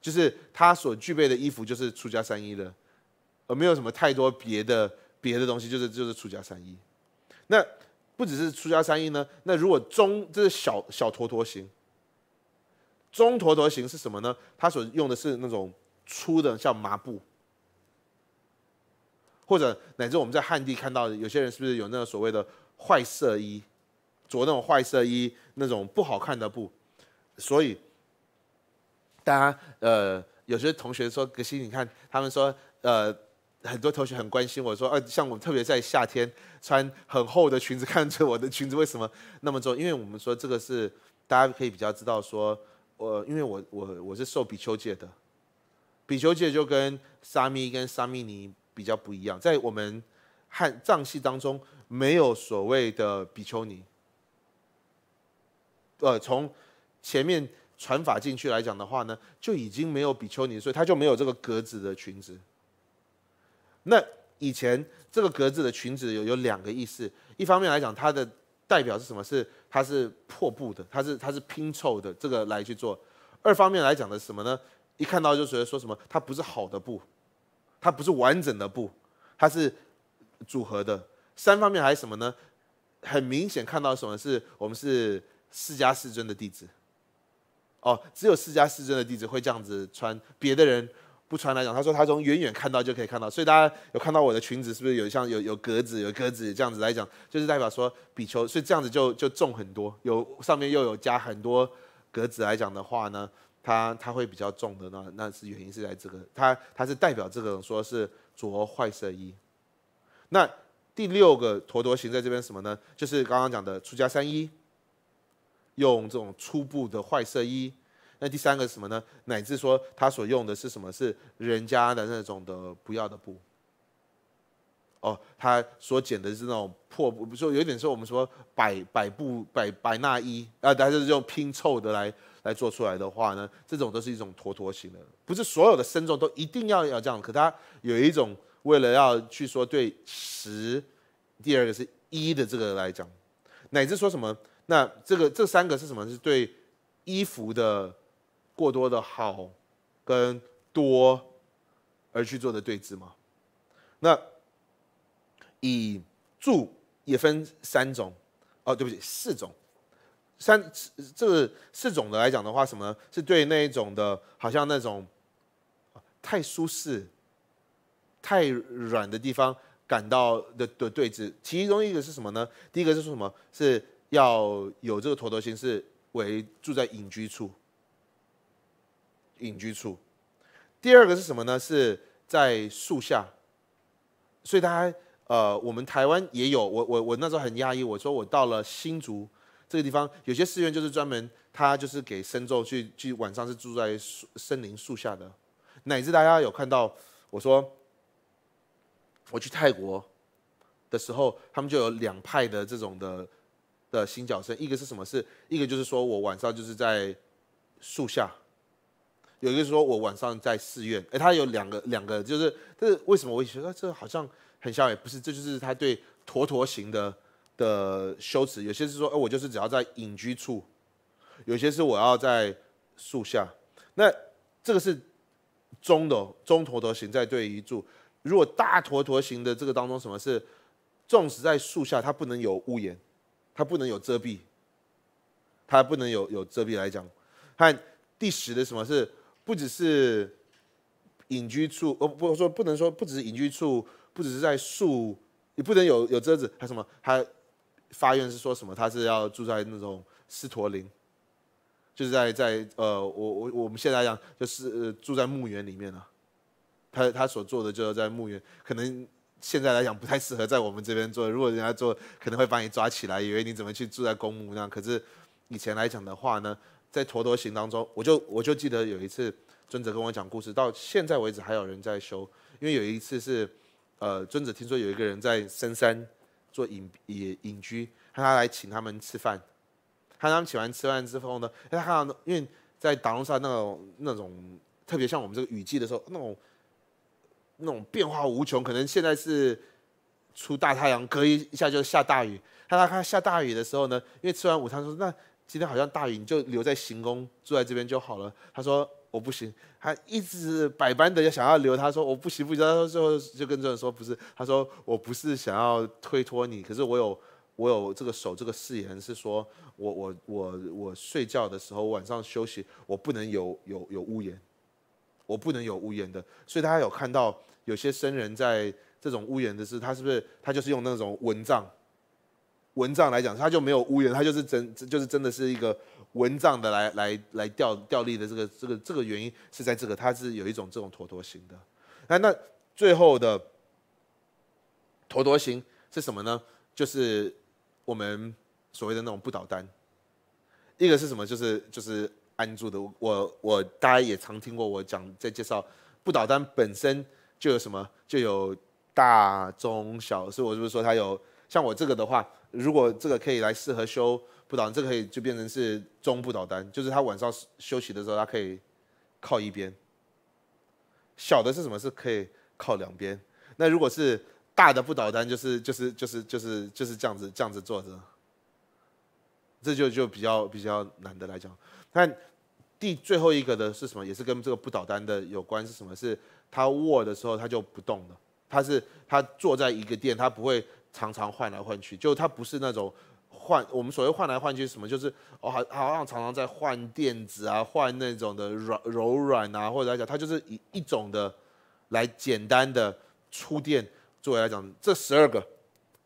就是他所具备的衣服就是出家三衣的，而没有什么太多别的别的东西，就是就是出家三衣。那不只是出家三一呢，那如果中这是小小坨坨型，中坨坨型是什么呢？它所用的是那种粗的像麻布，或者乃至我们在汉地看到有些人是不是有那个所谓的坏色衣，着那种坏色衣那种不好看的布，所以大家呃有些同学说格西你看他们说呃。很多同学很关心我说，呃，像我特别在夏天穿很厚的裙子，看着我的裙子为什么那么重？因为我们说这个是大家可以比较知道说，呃，因为我我我是受比丘戒的，比丘戒就跟沙弥跟沙弥尼比较不一样，在我们汉藏系当中没有所谓的比丘尼，呃，从前面传法进去来讲的话呢，就已经没有比丘尼，所以他就没有这个格子的裙子。那以前这个格子的裙子有有两个意思，一方面来讲，它的代表是什么？是它是破布的，它是它是拼凑的这个来去做。二方面来讲的是什么呢？一看到就觉得说什么，它不是好的布，它不是完整的布，它是组合的。三方面还是什么呢？很明显看到什么是我们是四家四尊的弟子哦，只有四家四尊的弟子会这样子穿，别的人。不穿来讲，他说他从远远看到就可以看到，所以大家有看到我的裙子是不是有像有有格子有格子这样子来讲，就是代表说比丘，所以这样子就就重很多，有上面又有加很多格子来讲的话呢，它它会比较重的，那那是原因是在这个，它它是代表这个说是着坏色衣。那第六个陀陀型在这边什么呢？就是刚刚讲的出家三衣，用这种粗布的坏色衣。那第三个是什么呢？乃至说他所用的是什么？是人家的那种的不要的布，哦，他所剪的是那种破布，说有点说我们说百百布百百纳衣啊，大家就拼凑的来来做出来的话呢，这种都是一种坨坨型的，不是所有的身众都一定要要这样，可他有一种为了要去说对十，第二个是一的这个来讲，乃至说什么？那这个这三个是什么？是对衣服的。过多的好，跟多而去做的对峙吗？那以住也分三种，哦，对不起，四种，三这四种的来讲的话，什么是对那一种的？好像那种太舒适、太软的地方感到的的对峙。其中一个是什么呢？第一个是说什么？是要有这个坨坨形，是为住在隐居处。隐居处，第二个是什么呢？是在树下，所以大家呃，我们台湾也有。我我我那时候很压抑，我说我到了新竹这个地方，有些寺院就是专门，他就是给深咒去去晚上是住在树森林树下的，乃至大家有看到，我说我去泰国的时候，他们就有两派的这种的的新角色，一个是什么事？一个就是说我晚上就是在树下。有些说，我晚上在寺院，哎，他有两个两个，就是，但是为什么我觉得这好像很像？也不是，这就是他对坨坨型的的修辞。有些是说，哎，我就是只要在隐居处；有些是我要在树下。那这个是中的中坨坨形在对一柱。如果大坨坨形的这个当中，什么是？纵使在树下，它不能有屋檐，它不能有遮蔽，它不能有有遮蔽来讲。看第十的什么是？不只是隐居处，哦，不说不能说，不只是隐居处，不只是在树，也不能有有遮子，还什么还发愿是说什么？他是要住在那种狮驼林，就是在在呃，我我我们现在讲就是住在墓园里面了。他他所做的就是在墓园，可能现在来讲不太适合在我们这边做，如果人家做可能会把你抓起来，以为你怎么去住在公墓那样。可是以前来讲的话呢？在陀陀行当中，我就我就记得有一次，尊者跟我讲故事，到现在为止还有人在修，因为有一次是，呃，尊者听说有一个人在深山做隐隐隐居，他来请他们吃饭，他他们请完吃饭之后呢，他看到因为在达隆山那种那种特别像我们这个雨季的时候，那种那种变化无穷，可能现在是出大太阳，隔一一下就下大雨，他他下大雨的时候呢，因为吃完午餐说那。今天好像大雨，你就留在行宫住在这边就好了。他说我不行，他一直百般的要想要留。他说我不行不行，他说最后就跟众人说不是。他说我不是想要推脱你，可是我有我有这个手这个誓言，是说我我我我睡觉的时候晚上休息，我不能有有有屋檐，我不能有屋檐的。所以大家有看到有些僧人在这种屋檐的是，他是不是他就是用那种蚊帐？蚊帐来讲，它就没有屋檐，它就是真，就是真的是一个蚊帐的来来来吊吊立的这个这个这个原因是在这个，它是有一种这种坨坨形的。哎，那最后的坨坨形是什么呢？就是我们所谓的那种不倒单。一个是什么？就是就是安住的。我我大家也常听过我讲在介绍不倒单本身就有什么？就有大中小。我是不是说它有像我这个的话？如果这个可以来适合修不倒这个可以就变成是中不倒单，就是他晚上休息的时候，他可以靠一边。小的是什么？是可以靠两边。那如果是大的不倒单，就是就是就是就是就是这样子这样子坐着，这就就比较比较难的来讲。那第最后一个的是什么？也是跟这个不倒单的有关是什么？是他握的时候他就不动了，他是他坐在一个垫，他不会。常常换来换去，就它不是那种换我们所谓换来换去什么，就是哦，好好像常常在换垫子啊，换那种的软柔软啊，或者来讲，它就是一一种的来简单的触电。作为来讲，这十二个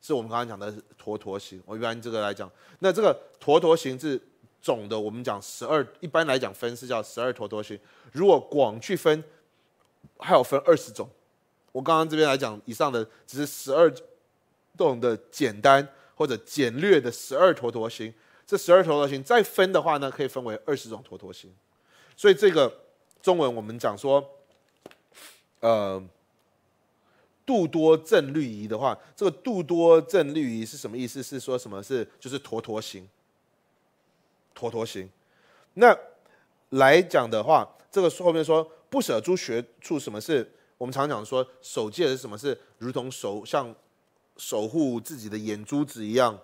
是我们刚刚讲的坨坨形，我一般这个来讲，那这个坨坨形是总的，我们讲十二，一般来讲分是叫十二坨坨形。如果广去分，还有分二十种。我刚刚这边来讲以上的只是十二。动的简单或者简略的十二陀陀星，这十二陀陀星再分的话呢，可以分为二十种陀陀星。所以这个中文我们讲说，呃，度多正律仪的话，这个度多正律仪是什么意思？是说什么是就是陀陀形，陀陀形。那来讲的话，这个后面说不舍诸学处，什么是我们常讲说首戒是什么是如同手像。守护自己的眼珠子一样，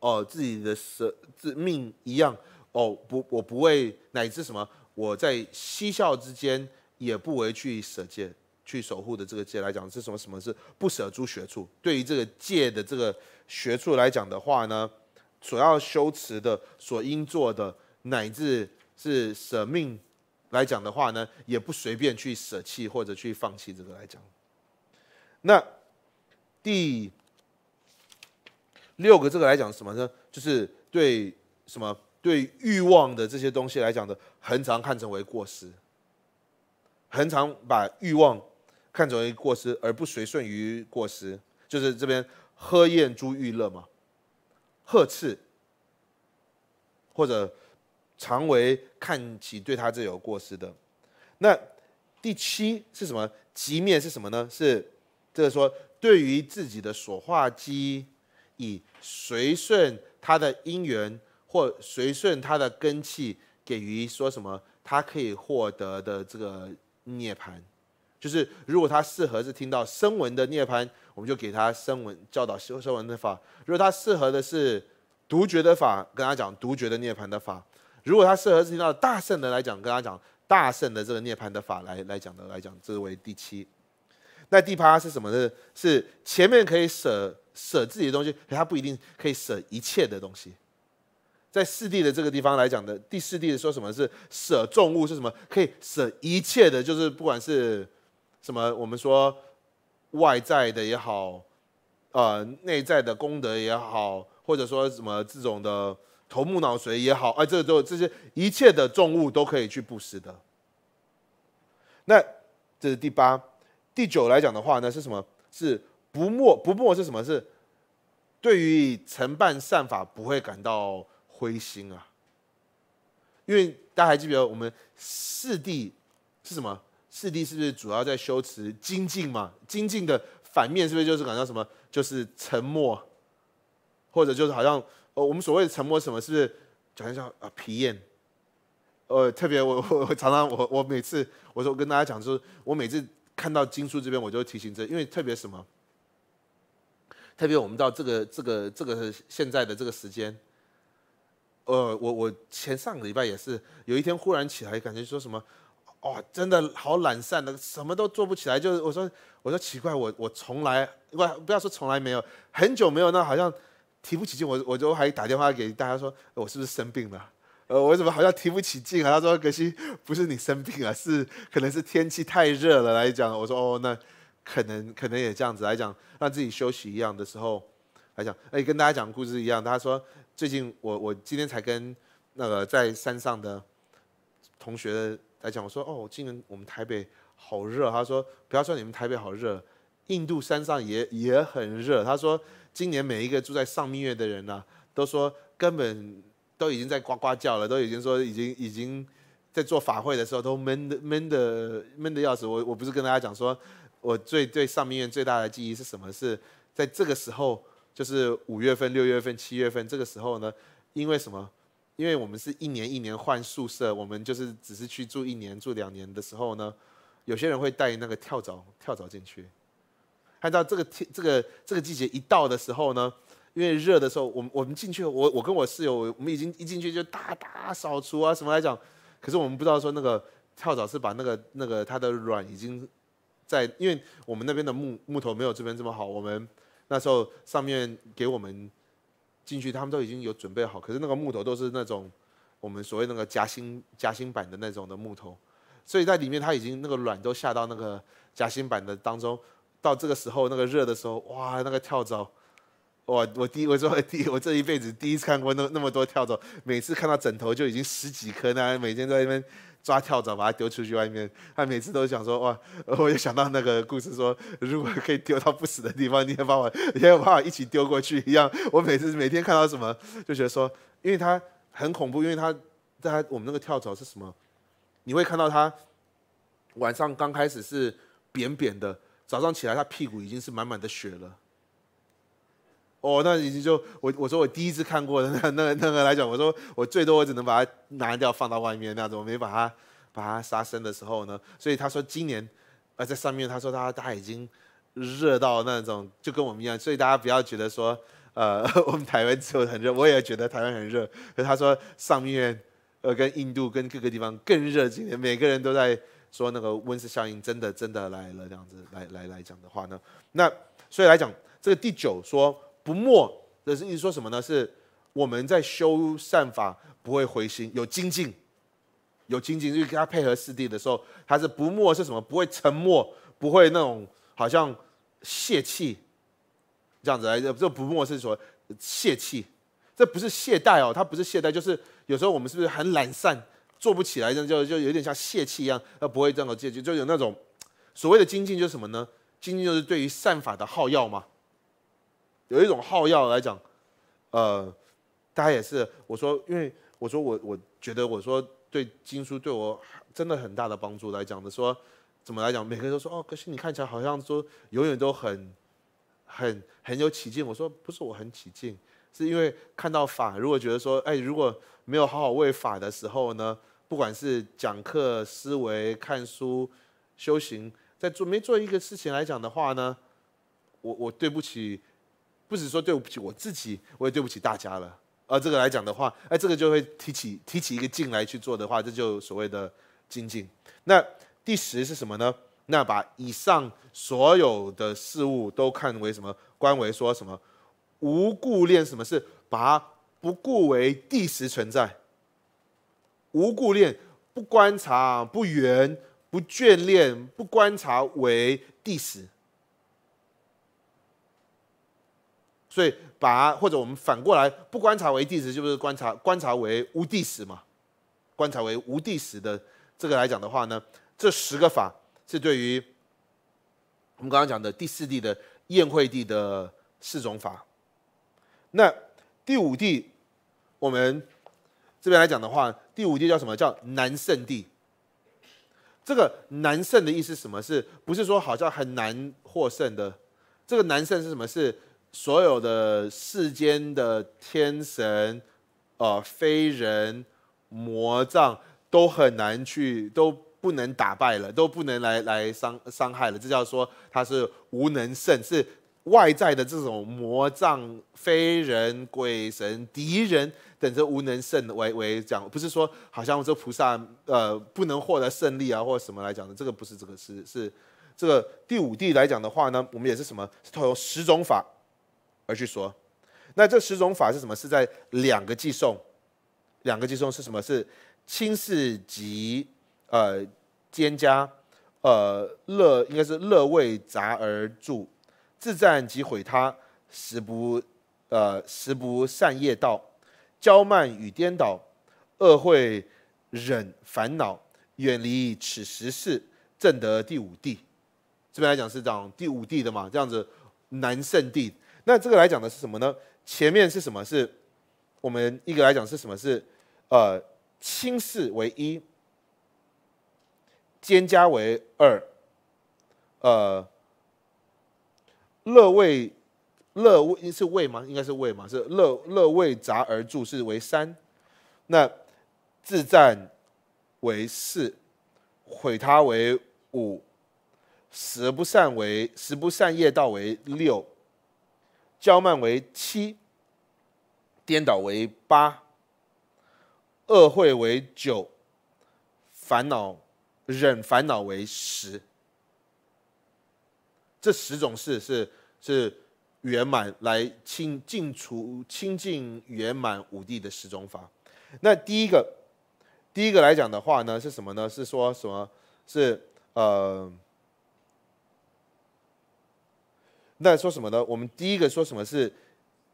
哦，自己的舍自命一样，哦，不，我不为乃至什么，我在嬉笑之间也不为去舍戒，去守护的这个戒来讲，是什么？什么是不舍诸学处？对于这个戒的这个学处来讲的话呢，所要修持的，所应做的，乃至是舍命来讲的话呢，也不随便去舍弃或者去放弃这个来讲。那第。六个这个来讲什么呢？就是对什么对欲望的这些东西来讲的，恒常看成为过失，恒常把欲望看成为过失，而不随顺于过失。就是这边喝宴诸欲乐嘛，喝斥或者常为看起对他这有过失的。那第七是什么？极面是什么呢？是这个说对于自己的所化机。以随顺他的因缘，或随顺他的根气，给予说什么他可以获得的这个涅槃，就是如果他适合是听到声闻的涅槃，我们就给他声闻教导修声闻的法；如果他适合的是独觉的法，跟他讲独觉的涅槃的法；如果他适合是听到大圣的来讲，跟他讲大圣的这个涅槃的法来来讲的来讲，这为第七。那第八是什么呢？是前面可以舍。舍自己的东西，可他不一定可以舍一切的东西。在四地的这个地方来讲的，第四地说什么？是舍重物是什么？可以舍一切的，就是不管是什么，我们说外在的也好，呃，内在的功德也好，或者说什么这种的头目脑髓也好，哎，这都这些一切的重物都可以去布施的。那这是第八、第九来讲的话呢？是什么？是。不默不默是什么？是对于承办善法不会感到灰心啊。因为大家还记得我们四谛是什么？四谛是不是主要在修持精进嘛？精进的反面是不是就是感到什么？就是沉默，或者就是好像呃，我们所谓的沉默什么？是不是讲一下啊？疲厌。呃，特别我 我常常我我每次我说跟大家讲，就是我每次看到经书这边，我就会提醒这，因为特别什么？特别我们到这个这个这个现在的这个时间，呃，我我前上个礼拜也是有一天忽然起来，感觉说什么，哦，真的好懒散的，什么都做不起来。就是我说我说奇怪，我我从来不不要说从来没有，很久没有那好像提不起劲。我我就还打电话给大家说，我是不是生病了？呃，我怎么好像提不起劲啊？他说：可惜不是你生病啊，是可能是天气太热了来讲。我说哦，那。可能可能也这样子来讲，让自己休息一样的时候来讲，哎，跟大家讲故事一样。他说：“最近我我今天才跟那个在山上的同学来讲，我说哦，今年我们台北好热。”他说：“不要说你们台北好热，印度山上也也很热。”他说：“今年每一个住在上蜜月的人呐，都说根本都已经在呱呱叫了，都已经说已经已经在做法会的时候都闷的闷的闷的要死。”我我不是跟大家讲说。我最对上密院最大的记忆是什么？是在这个时候，就是五月份、六月份、七月份这个时候呢？因为什么？因为我们是一年一年换宿舍，我们就是只是去住一年、住两年的时候呢，有些人会带那个跳蚤、跳蚤进去。按照这个天、这个这个季节一到的时候呢，因为热的时候，我们我们进去，我我跟我室友，我们已经一进去就大大扫除啊什么来讲，可是我们不知道说那个跳蚤是把那个那个它的卵已经。在，因为我们那边的木木头没有这边这么好，我们那时候上面给我们进去，他们都已经有准备好，可是那个木头都是那种我们所谓那个夹心夹心板的那种的木头，所以在里面它已经那个卵都下到那个夹心板的当中，到这个时候那个热的时候，哇，那个跳蚤，哇，我第，我说第，我这一辈子第一次看过那那么多跳蚤，每次看到枕头就已经十几颗呢，每天在那边。抓跳蚤，把它丢出去外面。他每次都想说：“哇，我又想到那个故事，说如果可以丢到不死的地方，你也把我，也也办我一起丢过去一样。”我每次每天看到什么，就觉得说，因为它很恐怖，因为它在他，我们那个跳蚤是什么？你会看到它晚上刚开始是扁扁的，早上起来它屁股已经是满满的血了。哦，那已经就我我说我第一次看过的那那个那个来讲，我说我最多我只能把它拿掉放到外面那种，没把它把它杀生的时候呢。所以他说今年啊在上面，他说他他已经热到那种就跟我们一样，所以大家不要觉得说呃 我们台湾只有很热，我也觉得台湾很热。可他说上面呃跟印度跟各个地方更热，今年每个人都在说那个温室效应真的真的来了这样子来来来讲的话呢，那所以来讲这个第九说。不默的意思说什么呢？是我们在修善法不会灰心，有精进，有精进，就是跟他配合四弟的时候，他是不默是什么？不会沉默，不会那种好像泄气这样子来。这这不默是说泄气，这不是懈怠哦，他不是懈怠，就是有时候我们是不是很懒散，做不起来，就就就有点像泄气一样，那不会这样的戒，就就有那种所谓的精进，就是什么呢？精进就是对于善法的耗药嘛。有一种耗药来讲，呃，大家也是我说，因为我说我我觉得我说对经书对我真的很大的帮助来讲的说怎么来讲，每个人都说哦，可是你看起来好像说永远都很很很有起劲。我说不是我很起劲，是因为看到法，如果觉得说哎，如果没有好好为法的时候呢，不管是讲课、思维、看书、修行，在做没做一个事情来讲的话呢，我我对不起。不止说对不起我自己，我也对不起大家了。而这个来讲的话，哎，这个就会提起提起一个劲来去做的话，这就所谓的精进。那第十是什么呢？那把以上所有的事物都看为什么观为说什么无故恋什么是把不顾为第十存在。无故恋不观察不缘不眷恋不观察为第十。所以把或者我们反过来不观察为地时，就是观察观察为无地时嘛。观察为无地时的这个来讲的话呢，这十个法是对于我们刚刚讲的第四地的宴会地的四种法。那第五地我们这边来讲的话，第五地叫什么叫难胜地？这个难胜的意思什么？是不是说好像很难获胜的？这个难胜是什么？是所有的世间的天神，呃，非人魔障都很难去，都不能打败了，都不能来来伤伤害了。这叫说他是无能胜，是外在的这种魔障、非人、鬼神敌人等这无能胜为为讲，不是说好像这菩萨呃不能获得胜利啊，或者什么来讲的，这个不是这个是是这个第五地来讲的话呢，我们也是什么，有十种法。而去说，那这十种法是什么？是在两个寄送，两个寄送是什么？是轻视及呃兼加呃乐，应该是乐为杂而著，自赞及毁他，时不呃时不善业道，骄慢与颠倒，恶会忍烦恼，远离此时事，正得第五地。这边来讲是讲第五地的嘛？这样子南胜地。那这个来讲的是什么呢？前面是什么？是我们一个来讲是什么？是呃，轻视为一，兼加为二，呃，乐为乐为是为吗？应该是为嘛？是乐乐为杂而著是为三，那自战为四，毁他为五，十不善为十不善业道为六。娇慢为七，颠倒为八，恶慧为九，烦恼忍烦恼为十。这十种事是是圆满来清净除清净圆满五地的十种法。那第一个第一个来讲的话呢，是什么呢？是说什么？是呃。那说什么呢？我们第一个说什么？是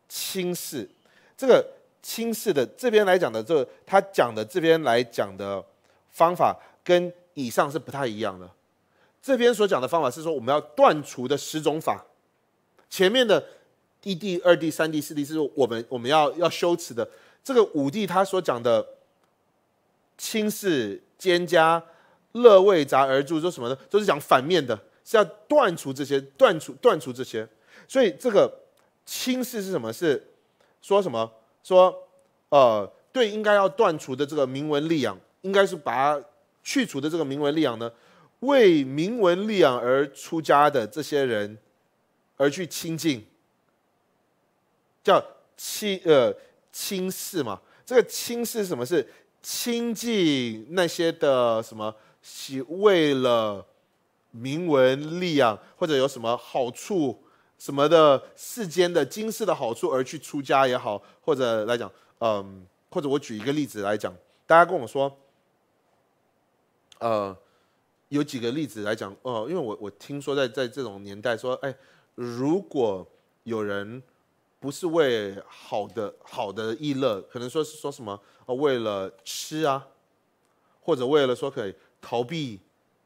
轻视。这个轻视的这边来讲的，这他讲的这边来讲的方法，跟以上是不太一样的。这边所讲的方法是说，我们要断除的十种法。前面的一第、二第、三第、四第，是我们我们要要修持的。这个五弟他所讲的轻视、兼加、乐为杂而住，说什么呢？就是讲反面的。是要断除这些，断除断除这些，所以这个轻视是什么？是说什么？说呃，对应该要断除的这个明文利养，应该是把它去除的这个明文利养呢，为明文利养而出家的这些人，而去亲近，叫轻呃轻视嘛？这个轻视是什么？是亲近那些的什么？是为了。名闻利养，或者有什么好处什么的世间的、今世的好处而去出家也好，或者来讲，嗯，或者我举一个例子来讲，大家跟我说，呃，有几个例子来讲，呃，因为我我听说在在这种年代说，哎，如果有人不是为好的好的意乐，可能说是说什么啊，为了吃啊，或者为了说可以逃避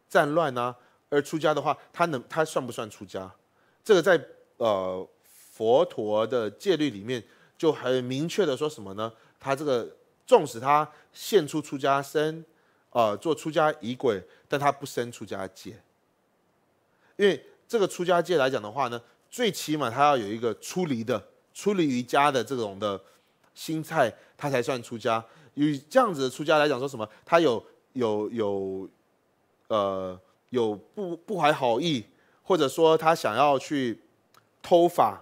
战乱呐。而出家的话，他能他算不算出家？这个在呃佛陀的戒律里面就很明确的说什么呢？他这个纵使他现出出家身，啊，做出家仪轨，但他不生出家戒，因为这个出家戒来讲的话呢，最起码他要有一个出离的出离于家的这种的心态，他才算出家。以这样子的出家来讲，说什么？他有有有，呃。有不不怀好意，或者说他想要去偷法，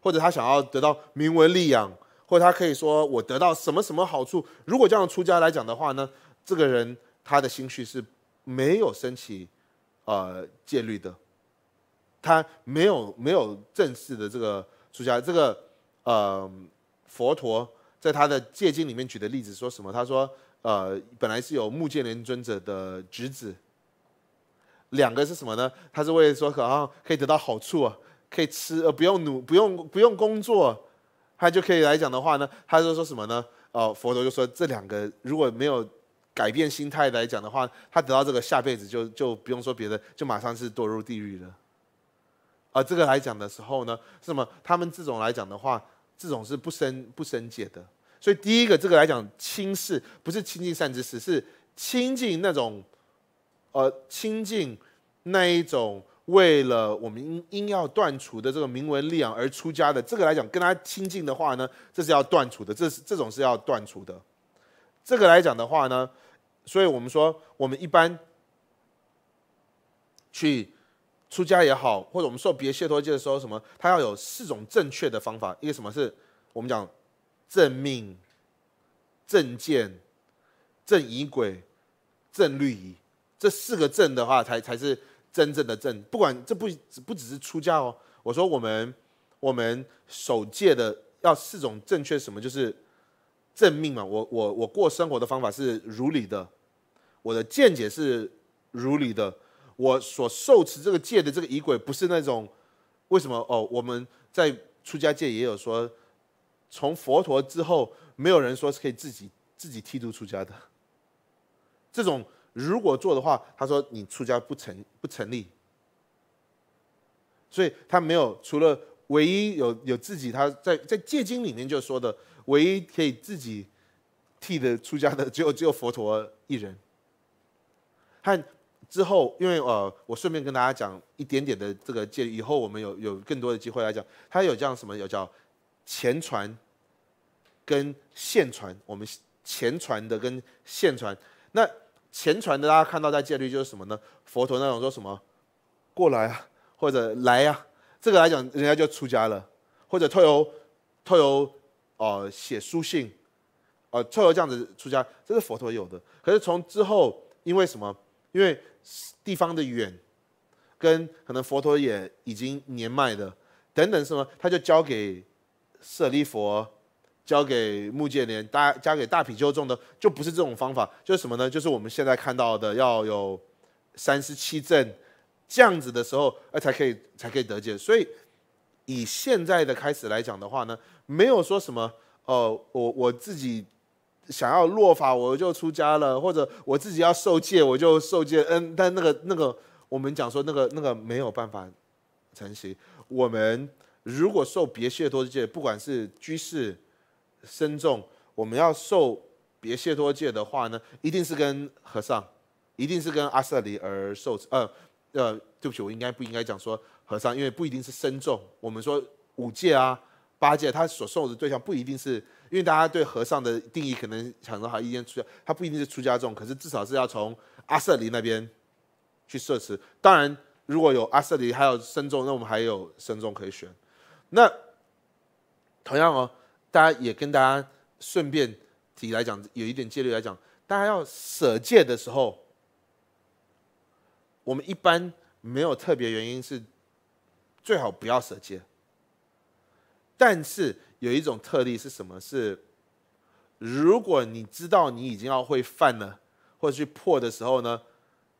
或者他想要得到名闻利养，或者他可以说我得到什么什么好处。如果这样出家来讲的话呢，这个人他的心绪是没有升起呃戒律的，他没有没有正式的这个出家。这个呃佛陀在他的戒经里面举的例子说什么？他说呃本来是有目犍连尊者的侄子。两个是什么呢？他是为说，可啊可以得到好处啊，可以吃，呃不用努不用不用工作，他就可以来讲的话呢，他就说什么呢？哦，佛陀就说这两个如果没有改变心态来讲的话，他得到这个下辈子就就不用说别的，就马上是堕入地狱了。啊，这个来讲的时候呢，是什么？他们这种来讲的话，这种是不生不生解的。所以第一个这个来讲，轻视不是亲近善知识，是亲近那种。呃，亲近那一种为了我们应要断除的这个名为利养而出家的这个来讲，跟他亲近的话呢，这是要断除的，这是这种是要断除的。这个来讲的话呢，所以我们说，我们一般去出家也好，或者我们受别解脱戒的时候，什么，他要有四种正确的方法，一个什么是，我们讲正命、正见、正仪轨、正律仪。这四个证的话，才才是真正的证。不管这不不只是出家哦。我说我们我们守戒的要四种正确什么，就是正命嘛。我我我过生活的方法是如理的，我的见解是如理的。我所受持这个戒的这个仪轨不是那种为什么哦？我们在出家界也有说，从佛陀之后没有人说是可以自己自己剃度出家的这种。如果做的话，他说你出家不成不成立，所以他没有除了唯一有有自己他在在戒经里面就说的唯一可以自己剃的出家的只有只有佛陀一人。看，之后因为呃我顺便跟大家讲一点点的这个戒，以后我们有有更多的机会来讲，他有这样什么有叫前传跟现传，我们前传的跟现传那。前传的大家看到在戒律就是什么呢？佛陀那种说什么，过来啊，或者来呀，这个来讲人家就出家了，或者偷由，偷由，呃，写书信，呃，偷由这样子出家，这是佛陀有的。可是从之后因为什么？因为地方的远，跟可能佛陀也已经年迈了，等等什么，他就交给舍利佛。交给木建连，大交给大品修众的，就不是这种方法，就是什么呢？就是我们现在看到的，要有三十七证这样子的时候，呃，才可以才可以得戒。所以以现在的开始来讲的话呢，没有说什么，呃，我我自己想要落法，我就出家了，或者我自己要受戒，我就受戒。嗯，但那个那个，我们讲说那个那个没有办法成型。我们如果受别多的多戒，不管是居士。身重，我们要受别谢托戒的话呢，一定是跟和尚，一定是跟阿舍离而受呃，呃，对不起，我应该不应该讲说和尚，因为不一定是身众。我们说五戒啊、八戒，他所受的对象不一定是因为大家对和尚的定义可能想多好意见出，他不一定是出家众，可是至少是要从阿舍离那边去摄持。当然，如果有阿舍离还有身众，那我们还有身众可以选。那同样哦。大家也跟大家顺便提来讲，有一点戒律来讲，大家要舍戒的时候，我们一般没有特别原因，是最好不要舍戒。但是有一种特例是什么？是如果你知道你已经要会犯了，或者去破的时候呢，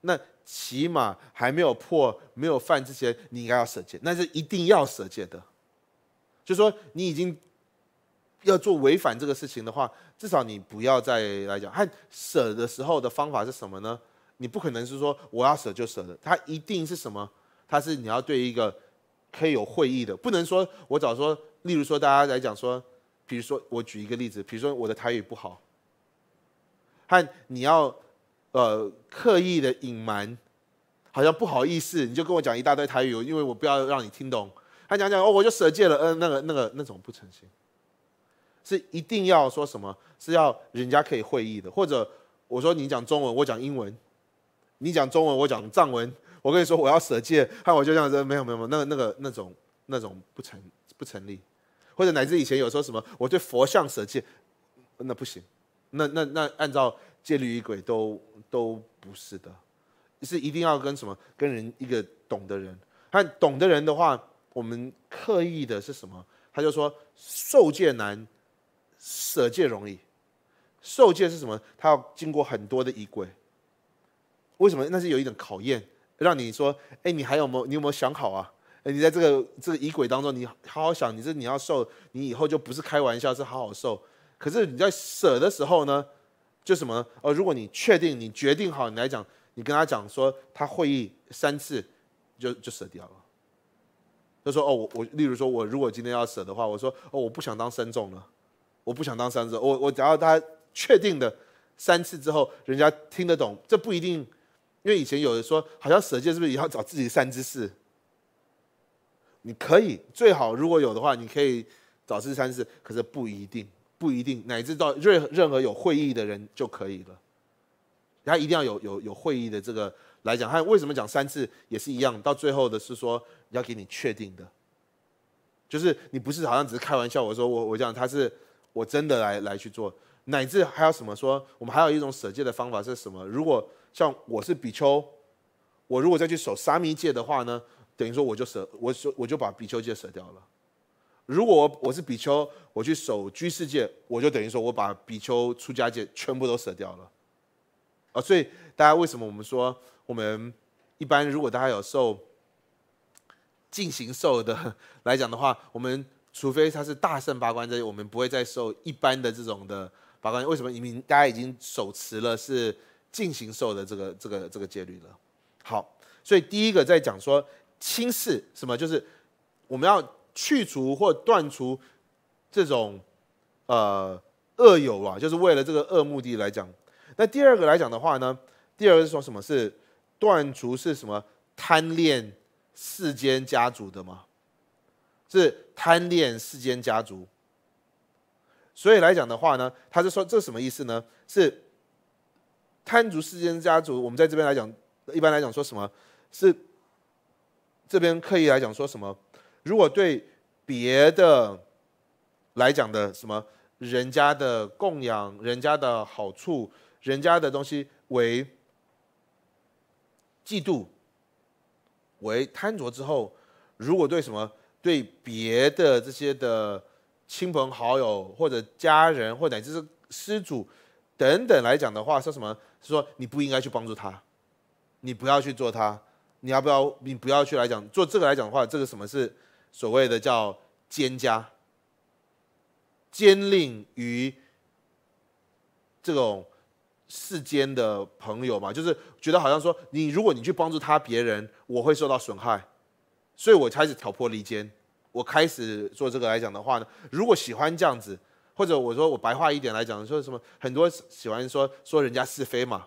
那起码还没有破、没有犯之前，你应该要舍戒，那是一定要舍戒的。就说你已经。要做违反这个事情的话，至少你不要再来讲。他舍的时候的方法是什么呢？你不可能是说我要舍就舍的，他一定是什么？他是你要对一个可以有会议的，不能说我早说，例如说大家来讲说，比如说我举一个例子，比如说我的台语不好，和你要呃刻意的隐瞒，好像不好意思，你就跟我讲一大堆台语，因为我不要让你听懂。他讲讲哦，我就舍戒了，嗯，那个那个那种不诚信。是一定要说什么？是要人家可以会意的，或者我说你讲中文，我讲英文；你讲中文，我讲藏文。我跟你说，我要舍戒，那我就这样子，没有没有没有，那个那个那种那种不成不成立。或者乃至以前有说什么，我对佛像舍戒，那不行，那那那按照戒律与轨都都不是的，是一定要跟什么跟人一个懂的人。他懂的人的话，我们刻意的是什么？他就说受戒难。舍戒容易，受戒是什么？他要经过很多的疑鬼。为什么？那是有一种考验，让你说：哎，你还有没？有？你有没有想好啊？哎，你在这个这个仪轨当中，你好好想，你这你要受，你以后就不是开玩笑，是好好受。可是你在舍的时候呢，就什么？哦，如果你确定、你决定好，你来讲，你跟他讲说，他会议三次，就就舍掉了。他说：哦，我我，例如说我如果今天要舍的话，我说：哦，我不想当僧众了。我不想当三次，我我只要他确定的三次之后，人家听得懂，这不一定，因为以前有人说，好像舍戒是不是也要找自己三四？你可以最好如果有的话，你可以找己三次，可是不一定，不一定，乃至到任任何有会议的人就可以了。他一定要有有有会议的这个来讲，他为什么讲三次也是一样，到最后的是说要给你确定的，就是你不是好像只是开玩笑，我说我我讲他是。我真的来来去做，乃至还有什么？说我们还有一种舍戒的方法是什么？如果像我是比丘，我如果再去守沙弥戒的话呢，等于说我就舍，我就我就把比丘戒舍掉了。如果我我是比丘，我去守居士戒，我就等于说我把比丘、出家戒全部都舍掉了。啊，所以大家为什么我们说我们一般如果大家有受进行受的 来讲的话，我们。除非他是大圣八关这些，我们不会再受一般的这种的八关。为什么移民大家已经手持了是进行受的这个这个这个戒律了？好，所以第一个在讲说轻视什么，就是我们要去除或断除这种呃恶友啊，就是为了这个恶目的来讲。那第二个来讲的话呢，第二个是说什么是断除是什么贪恋世间家族的吗？是贪恋世间家族，所以来讲的话呢，他是说这什么意思呢？是贪足世间家族。我们在这边来讲，一般来讲说什么？是这边刻意来讲说什么？如果对别的来讲的什么人家的供养、人家的好处、人家的东西为嫉妒、为贪着之后，如果对什么？对别的这些的亲朋好友或者家人或者就是施主等等来讲的话，说什么？说你不应该去帮助他，你不要去做他，你要不要？你不要去来讲做这个来讲的话，这个什么是所谓的叫奸家，奸令于这种世间的朋友嘛？就是觉得好像说，你如果你去帮助他别人，我会受到损害。所以我开始挑拨离间，我开始做这个来讲的话呢，如果喜欢这样子，或者我说我白话一点来讲，说什么很多喜欢说说人家是非嘛，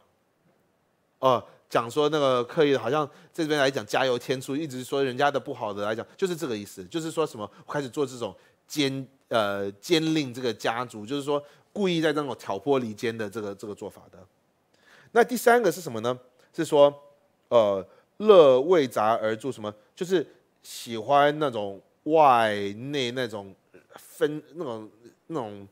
哦，讲说那个刻意好像这边来讲加油添醋，一直说人家的不好的来讲，就是这个意思，就是说什么开始做这种奸呃奸令这个家族，就是说故意在那种挑拨离间的这个这个做法的。那第三个是什么呢？是说呃乐未杂而做什么？就是。喜欢那种外内那种分那种那种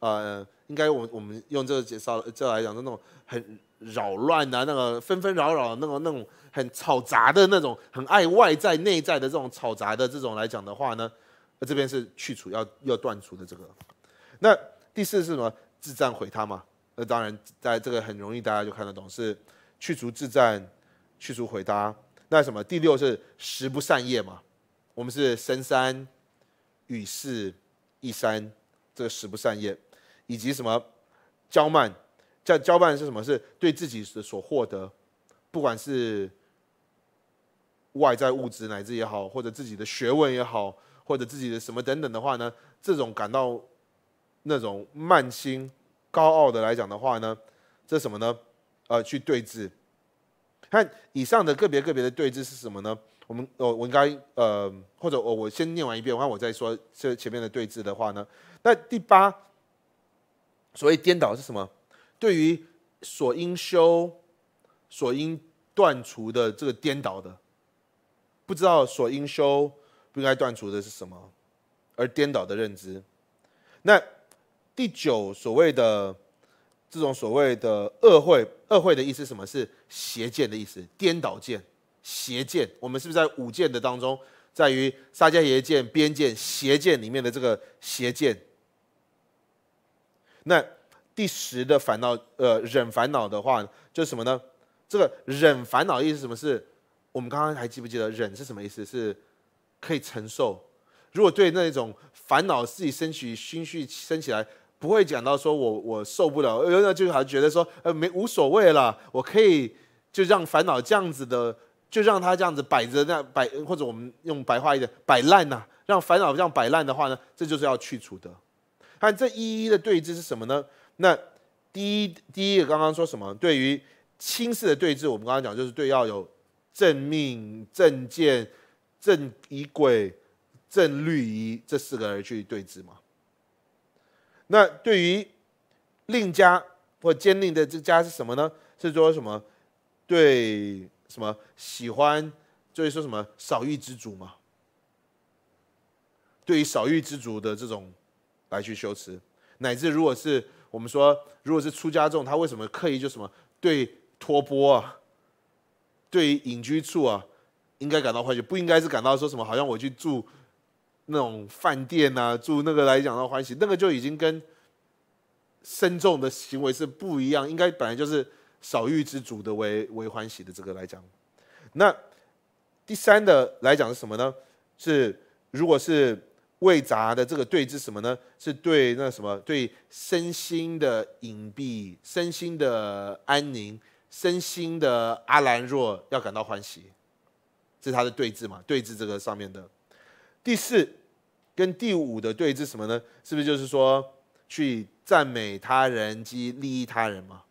呃，应该我我们用这个介绍这来讲，那种很扰乱啊，那个纷纷扰扰，那个那种很吵杂的那种，很爱外在内在的这种吵杂的这种来讲的话呢，那这边是去除要要断除的这个。那第四是什么？自赞毁他嘛？那当然，在这个很容易大家就看得懂，是去除自赞，去除毁他。那什么？第六是食不善业嘛。我们是深三、与四、一三，这个食不善业，以及什么骄慢？叫骄慢是什么？是对自己的所获得，不管是外在物质乃至也好，或者自己的学问也好，或者自己的什么等等的话呢？这种感到那种慢心、高傲的来讲的话呢，这什么呢？呃，去对峙。看以上的个别个别的对峙是什么呢？我们我我应该呃，或者我我先念完一遍，然后我再说这前面的对峙的话呢。那第八所谓颠倒是什么？对于所应修、所应断除的这个颠倒的，不知道所应修不应该断除的是什么，而颠倒的认知。那第九所谓的。这种所谓的恶会，恶会的意思，什么是邪见的意思？颠倒见、邪见。我们是不是在五见的当中，在于撒迦耶见、边见、邪见里面的这个邪见？那第十的烦恼，呃，忍烦恼的话，就是什么呢？这个忍烦恼意思什么是？我们刚刚还记不记得忍是什么意思？是可以承受。如果对那种烦恼，自己升起心绪升起来。不会讲到说我我受不了，那就好像觉得说呃没无所谓了，我可以就让烦恼这样子的，就让他这样子摆着那摆，或者我们用白话一点摆烂呐，让烦恼这样摆烂的话呢，这就是要去除的。看这一一的对峙是什么呢？那第一第一个刚刚说什么？对于轻视的对峙，我们刚刚讲就是对要有正命、正见、正衣冠、正律仪这四个人去对峙嘛。那对于另家或兼定的这家是什么呢？是说什么对什么喜欢，就是说什么少欲知足嘛。对于少欲知足的这种来去修持，乃至如果是我们说，如果是出家众，他为什么刻意就什么对托钵啊，对隐居处啊，应该感到欢喜，不应该是感到说什么，好像我去住。那种饭店呐，住那个来讲到欢喜，那个就已经跟深重的行为是不一样，应该本来就是少欲知足的为为欢喜的这个来讲。那第三的来讲是什么呢？是如果是未杂的这个对峙什么呢？是对那什么？对身心的隐蔽、身心的安宁、身心的阿兰若要感到欢喜，这是他的对峙嘛？对峙这个上面的第四。跟第五的对峙什么呢？是不是就是说去赞美他人及利益他人吗？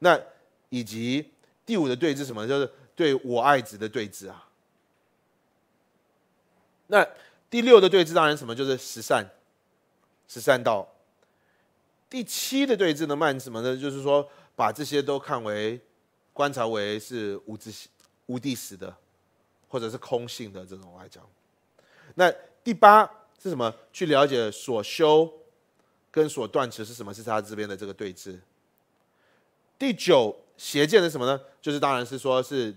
那以及第五的对峙什么？就是对我爱子的对峙啊。那第六的对峙当然什么？就是十善，十善道。第七的对峙呢？慢什么呢？就是说把这些都看为观察为是无执、无地死的，或者是空性的这种来讲。那第八是什么？去了解所修跟所断持是什么？是他这边的这个对峙。第九邪见的什么呢？就是当然是说是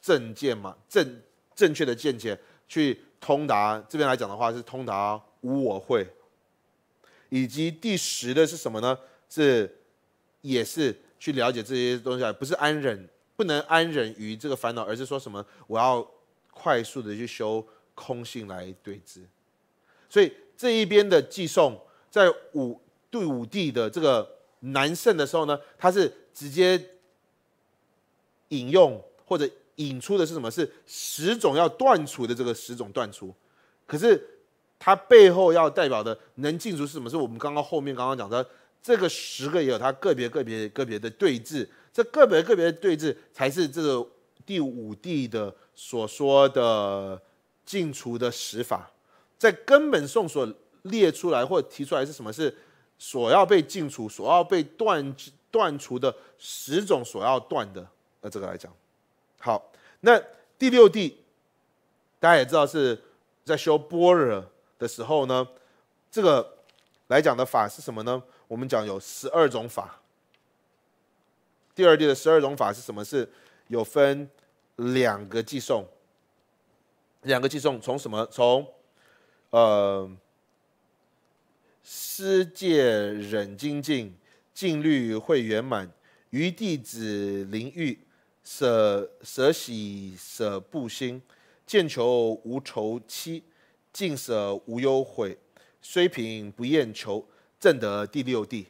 正见嘛，正正确的见解，去通达这边来讲的话是通达无我会，以及第十的是什么呢？是也是去了解这些东西，不是安忍，不能安忍于这个烦恼，而是说什么？我要快速的去修。空性来对峙。所以这一边的寄送在五对五帝的这个南胜的时候呢，它是直接引用或者引出的是什么？是十种要断除的这个十种断除。可是它背后要代表的能进除是什么？是我们刚刚后面刚刚讲的这个十个也有它个别、个别、个别的对峙，这个别、个别的对峙才是这个第五帝的所说的。禁除的十法，在根本颂所列出来或提出来是什么？是所要被禁除、所要被断断除的十种，所要断的。那这个来讲，好。那第六地，大家也知道是在修波若的时候呢，这个来讲的法是什么呢？我们讲有十二种法。第二地的十二种法是什么？是有分两个寄送，两个寄送从什么？从，呃，施戒忍精进，净律会圆满，余弟子灵欲舍舍喜舍不兴，见求无愁期，尽舍无忧悔，虽贫不厌求，正得第六地。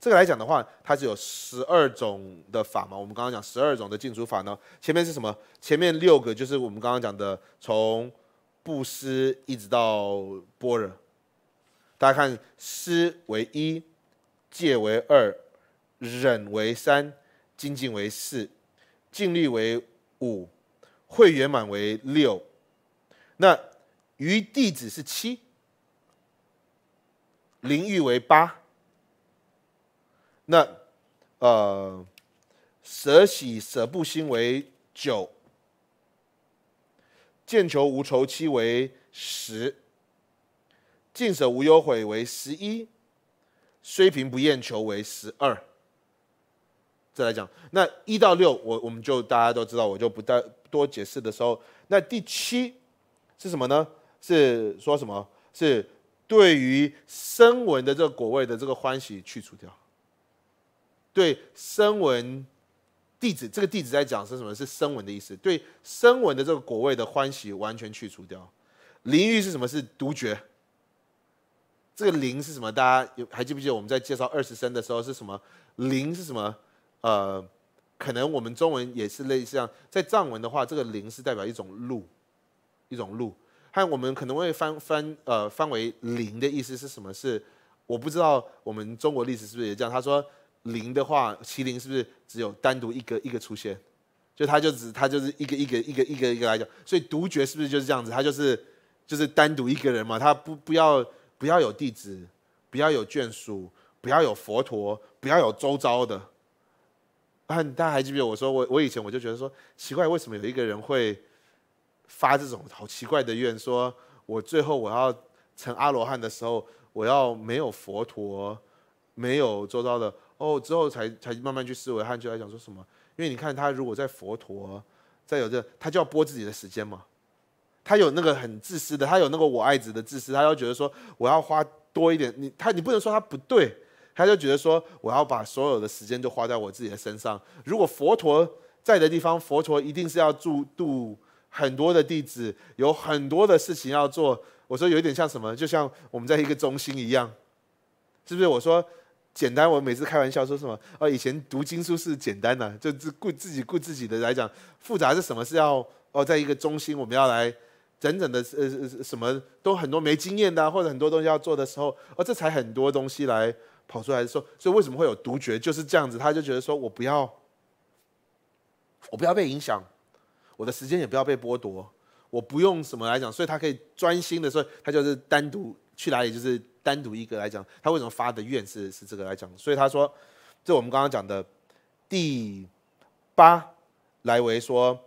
这个来讲的话，它是有十二种的法嘛？我们刚刚讲十二种的禁足法呢，前面是什么？前面六个就是我们刚刚讲的，从布施一直到般若。大家看，施为一，戒为二，忍为三，精进为四，尽力为五，会圆满为六，那余弟子是七，灵欲为八。那，呃，舍喜舍不心为九，见求无愁期为十，尽舍无忧悔为十一，虽贫不厌求为十二。再来讲，那一到六，我我们就大家都知道，我就不再多解释的时候。那第七是什么呢？是说什么？是对于声闻的这个果味的这个欢喜去除掉。对声闻弟子，这个弟子在讲是什么？是声闻的意思。对声闻的这个果位的欢喜，完全去除掉。灵欲是什么？是独觉。这个灵是什么？大家有还记不记得我们在介绍二十声的时候是什么？灵是什么？呃，可能我们中文也是类似。这样，在藏文的话，这个灵是代表一种路，一种路。还有我们可能会翻翻呃翻为灵的意思是什么？是我不知道我们中国历史是不是也这样？他说。零的话，麒麟是不是只有单独一个一个出现？就它就只它就是一个一个一个一个一个来讲，所以独觉是不是就是这样子？他就是就是单独一个人嘛，他不不要不要有弟子，不要有眷属，不要有佛陀，不要有周遭的。啊，大家还记不记得我说我我以前我就觉得说奇怪，为什么有一个人会发这种好奇怪的愿？说我最后我要成阿罗汉的时候，我要没有佛陀，没有周遭的。哦，之后才才慢慢去思维，他就来讲说什么？因为你看他如果在佛陀，在有这，他就要拨自己的时间嘛，他有那个很自私的，他有那个我爱子的自私，他就觉得说我要花多一点。你他你不能说他不对，他就觉得说我要把所有的时间都花在我自己的身上。如果佛陀在的地方，佛陀一定是要住度很多的弟子，有很多的事情要做。我说有一点像什么？就像我们在一个中心一样，是不是？我说。简单，我每次开玩笑说什么？哦，以前读经书是简单的，就是顾自己顾自己的来讲，复杂是什么？是要哦，在一个中心，我们要来整整的呃，什么都很多没经验的，或者很多东西要做的时候，哦，这才很多东西来跑出来说，所以为什么会有独觉？就是这样子，他就觉得说我不要，我不要被影响，我的时间也不要被剥夺，我不用什么来讲，所以他可以专心的所以他就是单独去哪里就是。单独一个来讲，他为什么发的愿是是这个来讲？所以他说，就我们刚刚讲的第八，来为说，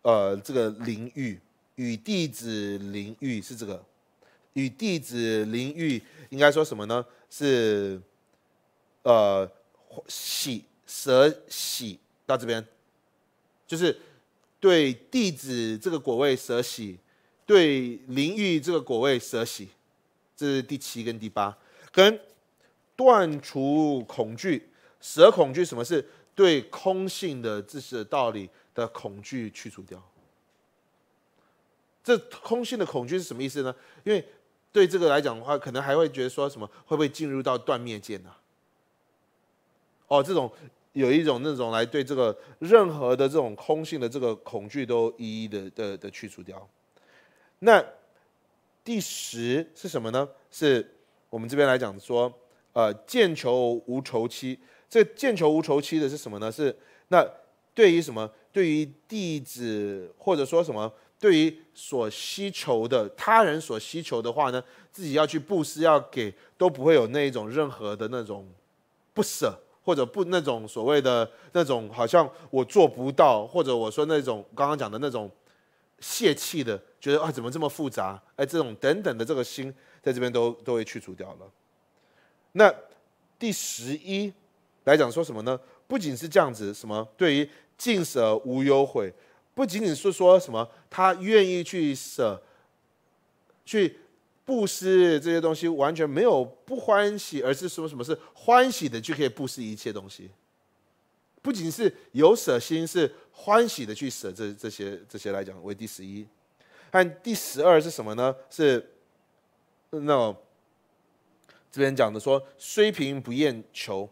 呃，这个灵域与弟子灵域是这个，与弟子灵域应该说什么呢？是呃，喜舍喜到这边，就是对弟子这个果位舍喜，对灵域这个果位舍喜。这是第七跟第八，跟断除恐惧，舍恐惧，什么是对空性的知识道理的恐惧去除掉？这空性的恐惧是什么意思呢？因为对这个来讲的话，可能还会觉得说什么会不会进入到断灭见呢？哦，这种有一种那种来对这个任何的这种空性的这个恐惧都一一的的的去除掉，那。第十是什么呢？是我们这边来讲说，呃，见求无愁期。这见求无愁期的是什么呢？是那对于什么？对于弟子或者说什么？对于所需求的他人所需求的话呢，自己要去布施，要给都不会有那一种任何的那种不舍，或者不那种所谓的那种好像我做不到，或者我说那种刚刚讲的那种泄气的。觉得啊，怎么这么复杂？哎，这种等等的这个心，在这边都都会去除掉了。那第十一来讲，说什么呢？不仅是这样子，什么对于净舍无忧悔，不仅仅是说什么他愿意去舍、去布施这些东西，完全没有不欢喜，而是说什么是欢喜的，就可以布施一切东西。不仅是有舍心，是欢喜的去舍这这些这些来讲为第十一。看第十二是什么呢？是那种这边讲的说，虽贫不厌求，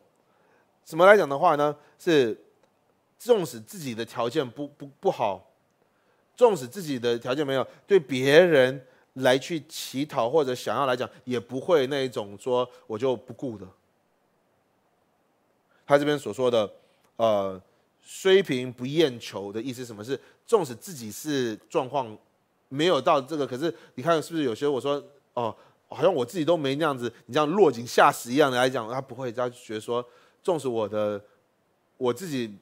怎么来讲的话呢？是纵使自己的条件不不不好，纵使自己的条件没有，对别人来去乞讨或者想要来讲，也不会那一种说我就不顾的。他这边所说的呃，虽贫不厌求的意思，什么是纵使自己是状况。没有到这个，可是你看是不是有些我说哦，好像我自己都没那样子，你这样落井下石一样的来讲，他不会，他觉得说，纵使我的我自己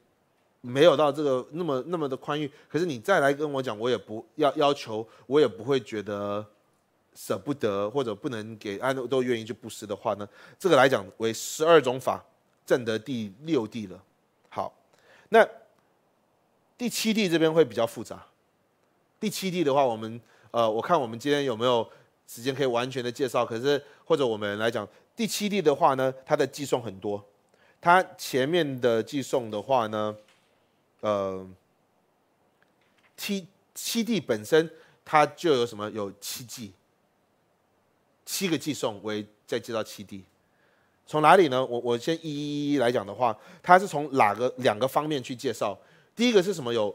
没有到这个那么那么的宽裕，可是你再来跟我讲，我也不要要求，我也不会觉得舍不得或者不能给，安都都愿意去布施的话呢，这个来讲为十二种法证得第六地了。好，那第七地这边会比较复杂。第七地的话，我们呃，我看我们今天有没有时间可以完全的介绍。可是或者我们来讲第七地的话呢，它的寄送很多，它前面的寄送的话呢，呃，七七地本身它就有什么有七季，七个寄送为再介绍七地。从哪里呢？我我先一一一一来讲的话，它是从哪个两个方面去介绍？第一个是什么有？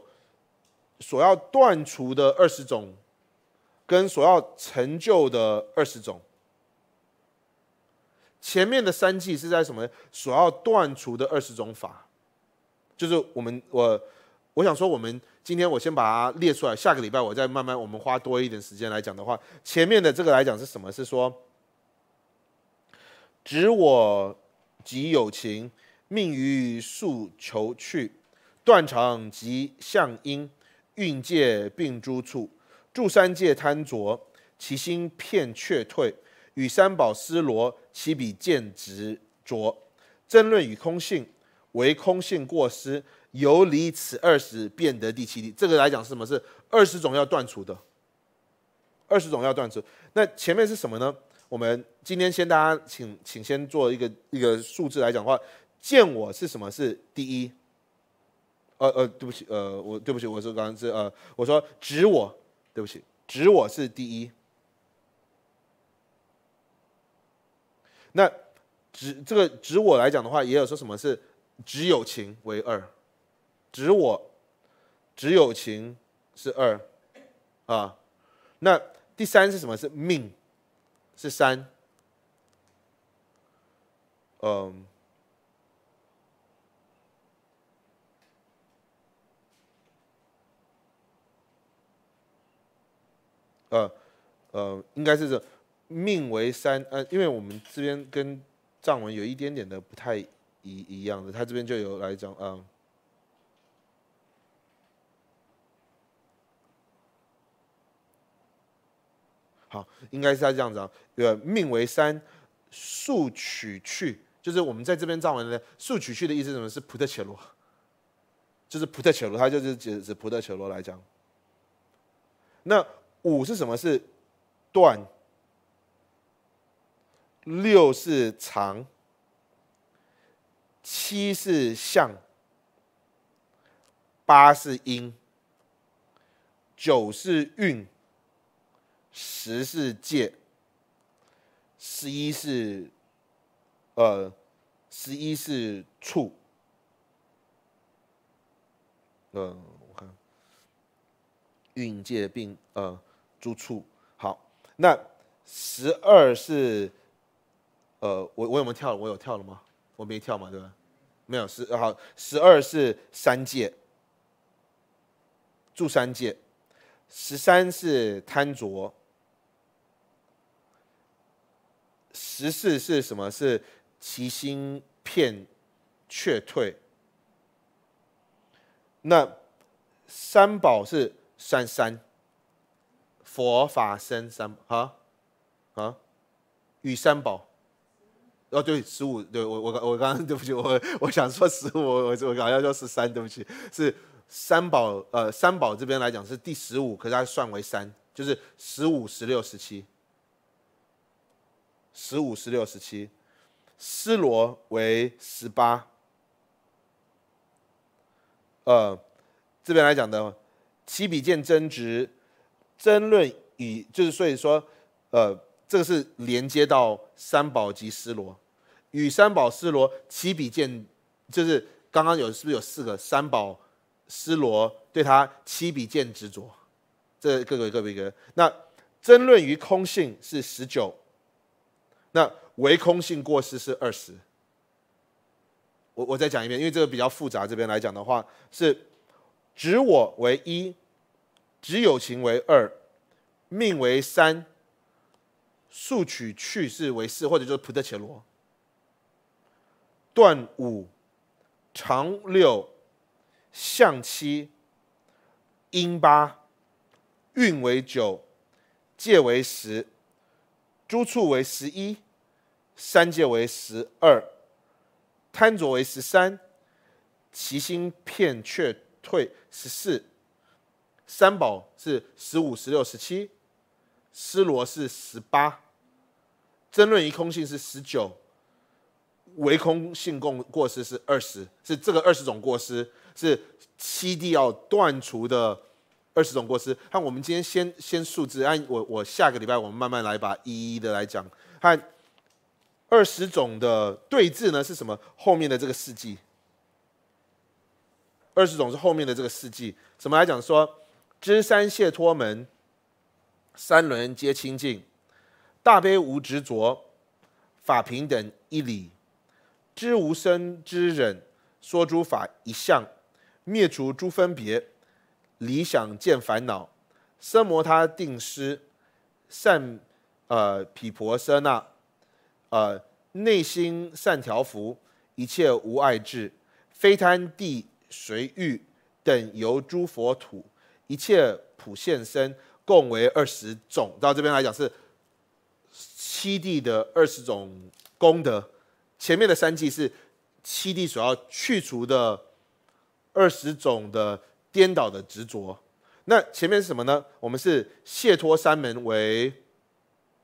所要断除的二十种，跟所要成就的二十种。前面的三季是在什么？所要断除的二十种法，就是我们我我想说，我们今天我先把它列出来，下个礼拜我再慢慢我们花多一点时间来讲的话，前面的这个来讲是什么？是说，执我即有情，命于速求去，断肠即相因。运界并诸处，住三界贪着，其心片却退；与三宝思罗，其彼见执着，争论与空性，唯空性过失，游离此二十，变得第七地。这个来讲是什么？是二十种要断除的，二十种要断除。那前面是什么呢？我们今天先大家请，请先做一个一个数字来讲的话，见我是什么？是第一。呃呃，对不起，呃，我对不起，我是刚是呃，我说指我，对不起，指我是第一。那指这个指我来讲的话，也有说什么是，只有情为二，指我，只有情是二，啊，那第三是什么是命，是三，嗯。呃，呃，应该是这，命为三，呃，因为我们这边跟藏文有一点点的不太一一样的，他这边就有来讲，张，嗯，好，应该是他这样子啊，呃，命为三，速取去，就是我们在这边藏文的速取去的意思是什么？是普特切罗，就是普特切罗，它就是指普特切罗来讲，那。五是什么？是断。六是长。七是相。八是阴。九是运。十是戒。十一是，呃，十一是处。嗯，我看运界并呃。住处好，那十二是，呃，我我有没有跳？我有跳了吗？我没跳嘛，对吧？没有十好，十二是三界，住三界，十三是贪着，十四是什么？是其心骗却退，那三宝是三三。佛法生三啊啊与三宝哦对十五对我我我刚刚 对不起我我想说十五我我搞要说十三对不起是三宝呃三宝这边来讲是第十五可是它算为三就是十五十六十七十五十六十七施罗为十八呃这边来讲的七比见真值。争论与就是所以说，呃，这个是连接到三宝及施罗，与三宝斯罗起比见，就是刚刚有是不是有四个三宝斯罗对他起比见执着，这各个各个一个。那争论于空性是十九，那唯空性过失是二十。我我再讲一遍，因为这个比较复杂，这边来讲的话是指我为一。只有情为二，命为三，数取去世为四，或者就是菩特伽罗。断五，长六，向七，阴八，运为九，界为十，诸处为十一，三界为十二，贪着为十三，其心片却退十四。三宝是十五、十六、十七，斯罗是十八，争论一空性是十九，唯空性共过失是二十，是这个二十种过失是七地要断除的二十种过失。那我们今天先先数字，按我我下个礼拜我们慢慢来把一一的来讲。看二十种的对峙呢是什么？后面的这个世纪，二十种是后面的这个世纪，怎么来讲说？知三谢脱门，三轮皆清净，大悲无执着，法平等一理。知无生之忍，说诸法一相，灭除诸分别，理想见烦恼，生魔他定失，善呃毗婆舍那，呃内心善调伏，一切无碍智，非贪地随欲等由诸佛土。一切普现身，共为二十种。到这边来讲是七地的二十种功德。前面的三季是七地所要去除的二十种的颠倒的执着。那前面是什么呢？我们是卸脱三门为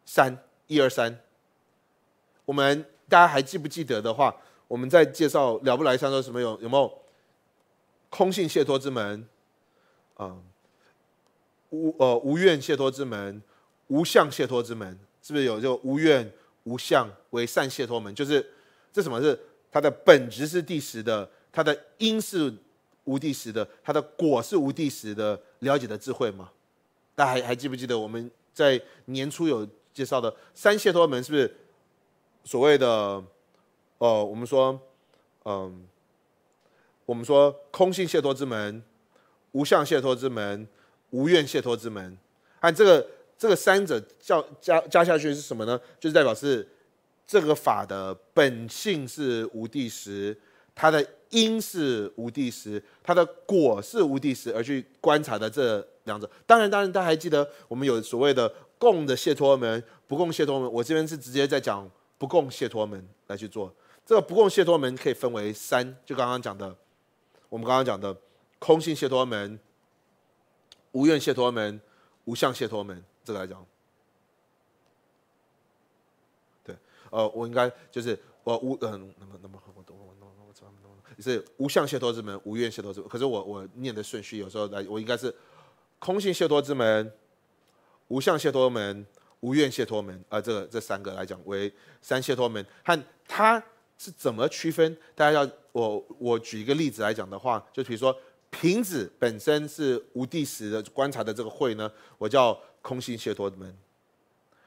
三一二三。我们大家还记不记得的话，我们在介绍了不来三说什么有有没有空性卸脱之门嗯，无呃无愿解脱之门，无相解脱之门，是不是有就无愿无相为善解脱门？就是这什么是它的本质是第十的，它的因是无第十的，它的果是无第十的，了解的智慧吗？大家还记不记得我们在年初有介绍的三谢托门？是不是所谓的呃我们说嗯我们说空性谢托之门，无相谢托之门？无愿谢托之门，按这个这个三者叫加加下去是什么呢？就是代表是这个法的本性是无地时，它的因是无地时，它的果是无地时而去观察的这两者。当然，当然，家还记得我们有所谓的供的谢托门，不供谢托门。我这边是直接在讲不供谢托门来去做。这个不供谢托门可以分为三，就刚刚讲的，我们刚刚讲的空性谢托门。无愿解脱门、无相解脱门，这个来讲，对，呃，我应该就是我无嗯，那么那么我懂我懂我懂我怎么弄？是无相解脱之门、无愿解脱之门。可是我我念的顺序有时候来，我应该是空性解脱之门、无相解脱门、无愿解脱门啊，这个这三个来讲为三解脱门，和它是怎么区分？大家要我我举一个例子来讲的话，就比如说。瓶子本身是无地时的观察的这个会呢，我叫空心解脱之门。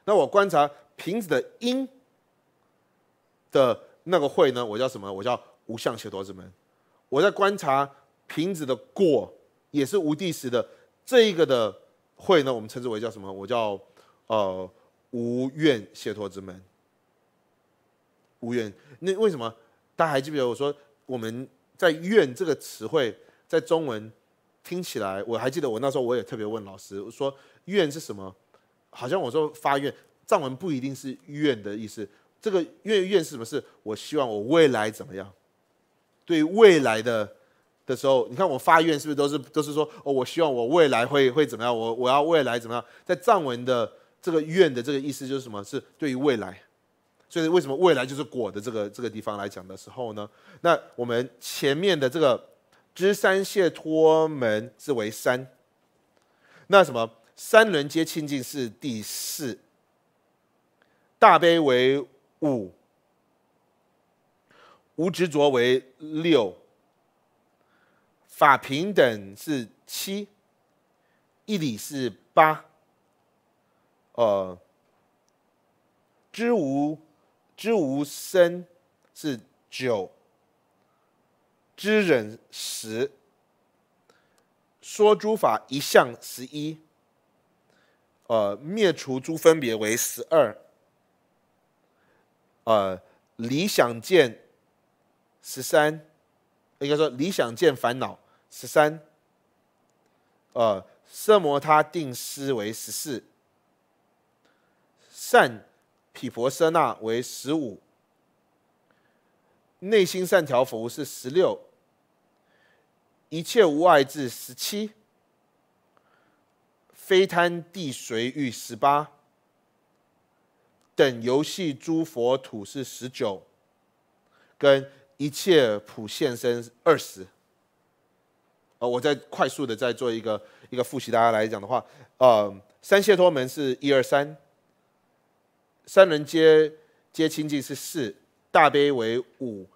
那我观察瓶子的因的那个会呢，我叫什么？我叫无相解脱之门。我在观察瓶子的果也是无地时的这一个的会呢，我们称之为叫什么？我叫呃无愿解脱之门。无怨，那为什么大家还记不记得我说我们在愿这个词汇？在中文听起来，我还记得我那时候我也特别问老师我说“愿”是什么？好像我说发愿，藏文不一定是“愿”的意思。这个“愿”“愿”是什么是我希望我未来怎么样？对未来的的时候，你看我发愿是不是都是都是说哦，我希望我未来会会怎么样？我我要未来怎么样？在藏文的这个“愿”的这个意思就是什么是对于未来？所以为什么未来就是果的这个这个地方来讲的时候呢？那我们前面的这个。知三谢脱门之为三，那什么三轮皆清净是第四，大悲为五，无执着为六，法平等是七，一理是八，呃，知无知无生是九。知忍十，说诸法一项十一，呃，灭除诸分别为十二，呃，理想见，十三，应该说理想见烦恼十三，呃，色摩他定思为十四，善毗婆舍那为十五，内心善调伏是十六。一切无碍至十七，非贪地随欲十八，等游戏诸佛土是十九，跟一切普现身二十。哦，我再快速的再做一个一个复习，大家来讲的话，呃，三解脱门是一二三，三轮接接清净是四，大悲为五，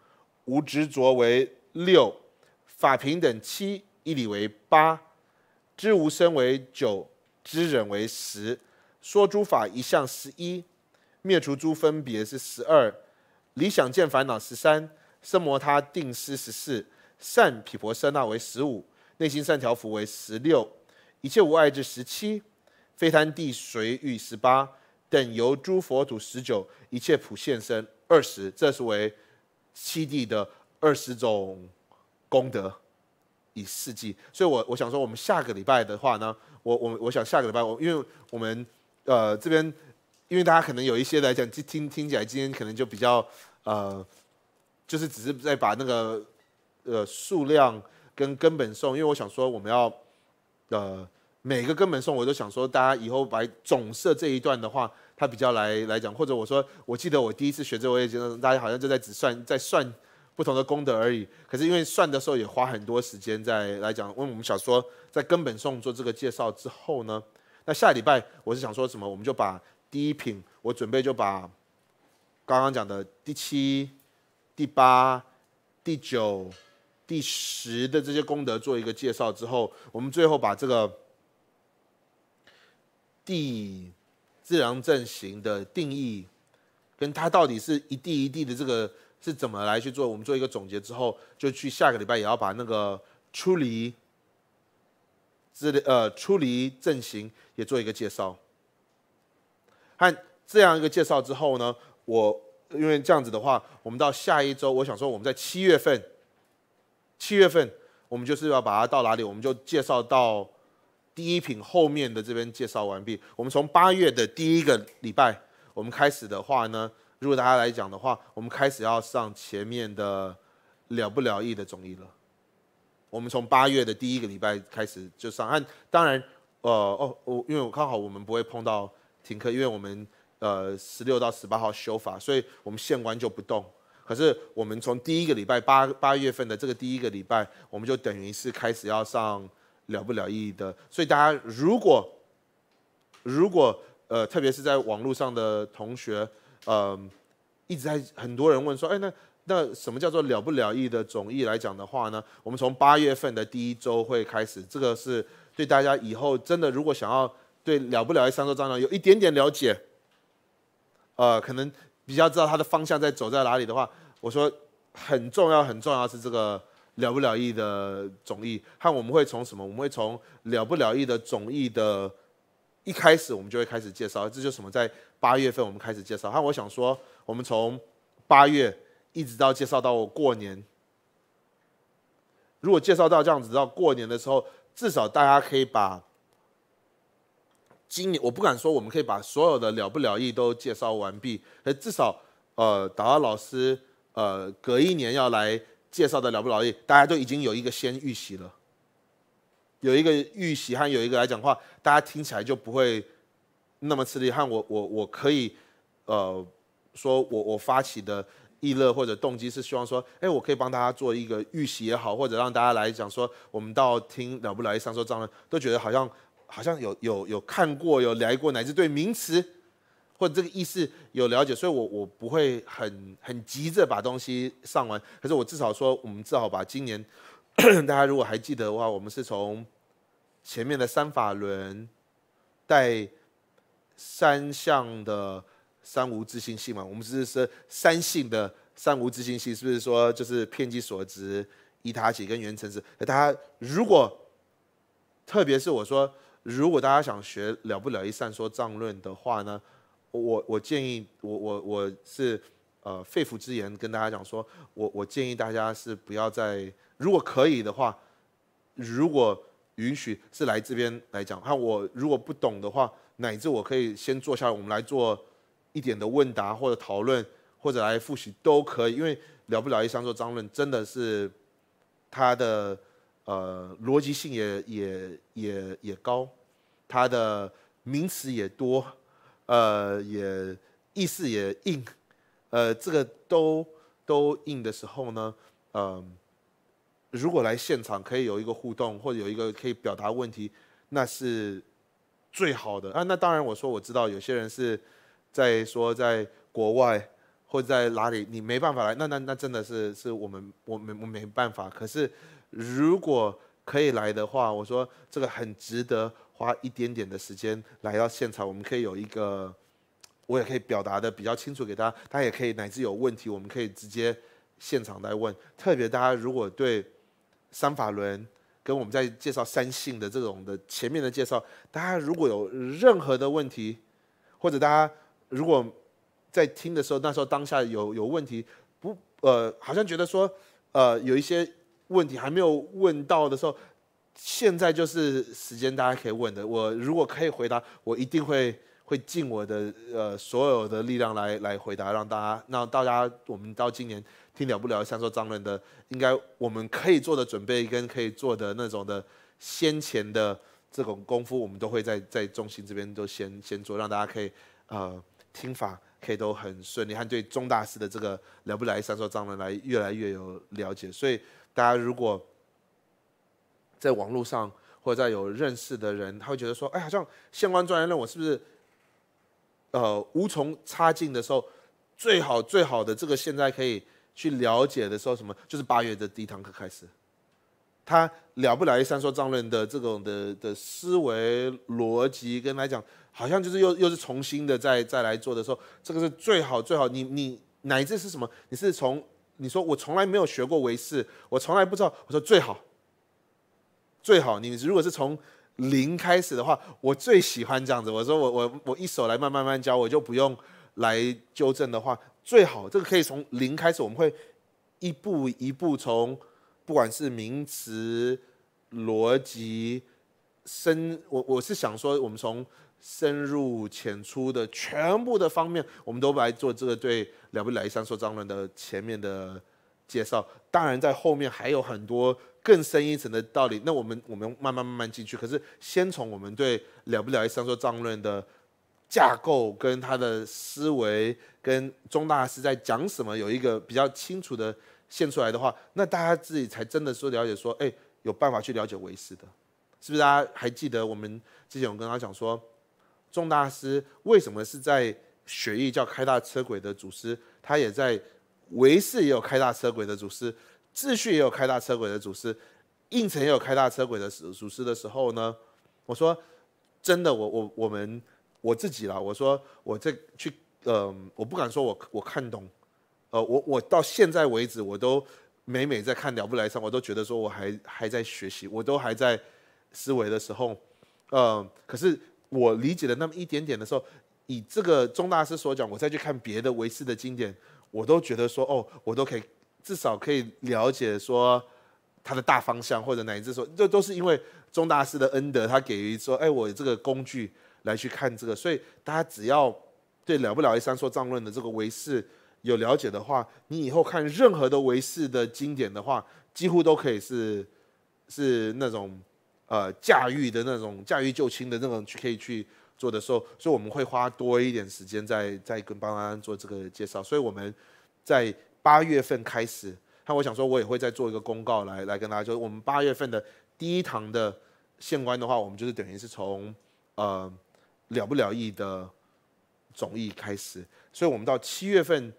无执着为六。法平等七，一理为八，知无身为九，知忍为十，说诸法一项十一，灭除诸分别是十二，理想见烦恼十三，生魔他定思十四，善毗婆舍那为十五，内心善条幅为十六，一切无碍至十七，非贪地随欲十八，等由诸佛土十九，一切普现身二十，这是为七地的二十种。功德以世纪。所以我我想说，我们下个礼拜的话呢，我我我想下个礼拜，我因为我们呃这边，因为大家可能有一些来讲，听听起来今天可能就比较呃，就是只是在把那个呃数量跟根本送，因为我想说我们要呃每个根本送，我都想说大家以后把总设这一段的话，它比较来来讲，或者我说，我记得我第一次学这，我也觉得大家好像就在只算在算。不同的功德而已，可是因为算的时候也花很多时间在来讲。因为我们想说，在根本颂做这个介绍之后呢，那下礼拜我是想说什么？我们就把第一品，我准备就把刚刚讲的第七、第八、第九、第十的这些功德做一个介绍之后，我们最后把这个地自然阵型的定义，跟它到底是一地一地的这个。是怎么来去做？我们做一个总结之后，就去下个礼拜也要把那个出离资呃出离阵型也做一个介绍。看这样一个介绍之后呢，我因为这样子的话，我们到下一周，我想说我们在七月份，七月份我们就是要把它到哪里，我们就介绍到第一品后面的这边介绍完毕。我们从八月的第一个礼拜，我们开始的话呢。如果大家来讲的话，我们开始要上前面的了不了意的综艺了。我们从八月的第一个礼拜开始就上，当然，呃，哦，我因为我刚好我们不会碰到停课，因为我们呃十六到十八号修法，所以我们县官就不动。可是我们从第一个礼拜八八月份的这个第一个礼拜，我们就等于是开始要上了不了意的。所以大家如果如果呃，特别是在网络上的同学。嗯，一直在很多人问说，哎，那那什么叫做了不了意的总意来讲的话呢？我们从八月份的第一周会开始，这个是对大家以后真的如果想要对了不了意三周张呢有一点点了解，呃，可能比较知道它的方向在走在哪里的话，我说很重要很重要是这个了不了意的总意，看我们会从什么？我们会从了不了意的总意的一开始，我们就会开始介绍，这就什么在？八月份我们开始介绍，那我想说，我们从八月一直到介绍到过年。如果介绍到这样子到过年的时候，至少大家可以把今年我不敢说我们可以把所有的了不了意都介绍完毕，但至少呃，达达老师呃隔一年要来介绍的了不了意，大家都已经有一个先预习了，有一个预习和有一个来讲话，大家听起来就不会。那么吃力，看我我我可以，呃，说我我发起的议乐或者动机是希望说，哎，我可以帮大家做一个预习也好，或者让大家来讲说，我们到听了不了解上说脏呢，都觉得好像好像有有有看过有来过，乃至对名词或者这个意思有了解，所以我我不会很很急着把东西上完，可是我至少说，我们至少把今年 大家如果还记得的话，我们是从前面的三法轮带。三项的三无自信性嘛，我们是是三性的三无自信性，是不是说就是偏机所值以他起跟原成之？大家如果特别是我说，如果大家想学了不了一善说藏论的话呢，我我建议我我我是呃肺腑之言跟大家讲说，我我建议大家是不要再如果可以的话，如果允许是来这边来讲，看我如果不懂的话。乃至我可以先坐下来，我们来做一点的问答或者讨论，或者来复习都可以。因为了不了一上做张论，真的是它的呃逻辑性也也也也高，它的名词也多，呃也意思也硬，呃这个都都硬的时候呢，嗯，如果来现场可以有一个互动，或者有一个可以表达问题，那是。最好的啊，那当然，我说我知道有些人是在说在国外或者在哪里，你没办法来，那那那真的是是我们我们我没办法。可是如果可以来的话，我说这个很值得花一点点的时间来到现场，我们可以有一个，我也可以表达的比较清楚给大家，大家也可以乃至有问题，我们可以直接现场来问。特别大家如果对三法轮。跟我们在介绍三性的这种的前面的介绍，大家如果有任何的问题，或者大家如果在听的时候，那时候当下有有问题，不呃，好像觉得说呃有一些问题还没有问到的时候，现在就是时间，大家可以问的。我如果可以回答，我一定会会尽我的呃所有的力量来来回答，让大家，那大家我们到今年。听不了不了，三说张伦的，应该我们可以做的准备跟可以做的那种的先前的这种功夫，我们都会在在中心这边都先先做，让大家可以呃听法可以都很顺利，看对钟大师的这个了不聊三说张伦来越来越有了解。所以大家如果在网络上或者在有认识的人，他会觉得说，哎，好像相关专业人我是不是呃无从插进的时候，最好最好的这个现在可以。去了解的时候，什么就是八月的第一堂课开始，他了不了解？三说张论的这种的的思维逻辑，跟来讲，好像就是又又是重新的再再来做的时候，这个是最好最好。你你乃至是什么？你是从你说我从来没有学过维氏，我从来不知道。我说最好，最好。你如果是从零开始的话，我最喜欢这样子。我说我我我一手来慢慢慢教，我就不用来纠正的话。最好这个可以从零开始，我们会一步一步从不管是名词、逻辑、深，我我是想说，我们从深入浅出的全部的方面，我们都来做这个对了不了一三说张论的前面的介绍。当然，在后面还有很多更深一层的道理，那我们我们慢慢慢慢进去。可是先从我们对了不了一三说张论的。架构跟他的思维跟钟大师在讲什么有一个比较清楚的现出来的话，那大家自己才真的说了解说，哎，有办法去了解维师的，是不是？大家还记得我们之前我跟他讲说，钟大师为什么是在雪域叫开大车轨的祖师，他也在维师也有开大车轨的祖师，智序也有开大车轨的祖师，应城也有开大车轨的祖师的时候呢？我说真的，我我我们。我自己啦，我说我这去，嗯，我不敢说我我看懂，呃，我我到现在为止，我都每每在看了不来上，我都觉得说我还还在学习，我都还在思维的时候，呃，可是我理解了那么一点点的时候，以这个钟大师所讲，我再去看别的维师的经典，我都觉得说哦，我都可以至少可以了解说他的大方向，或者乃至说，这都是因为钟大师的恩德，他给予说，哎，我这个工具。来去看这个，所以大家只要对了不了一三说藏论的这个唯识有了解的话，你以后看任何的唯识的经典的话，几乎都可以是是那种呃驾驭的那种驾驭就轻的那种去可以去做的。时候，所以我们会花多一点时间再再跟帮安做这个介绍。所以我们在八月份开始，那我想说，我也会再做一个公告来来跟大家说，我们八月份的第一堂的县官的话，我们就是等于是从呃。了不了意的总意开始，所以我们到七月份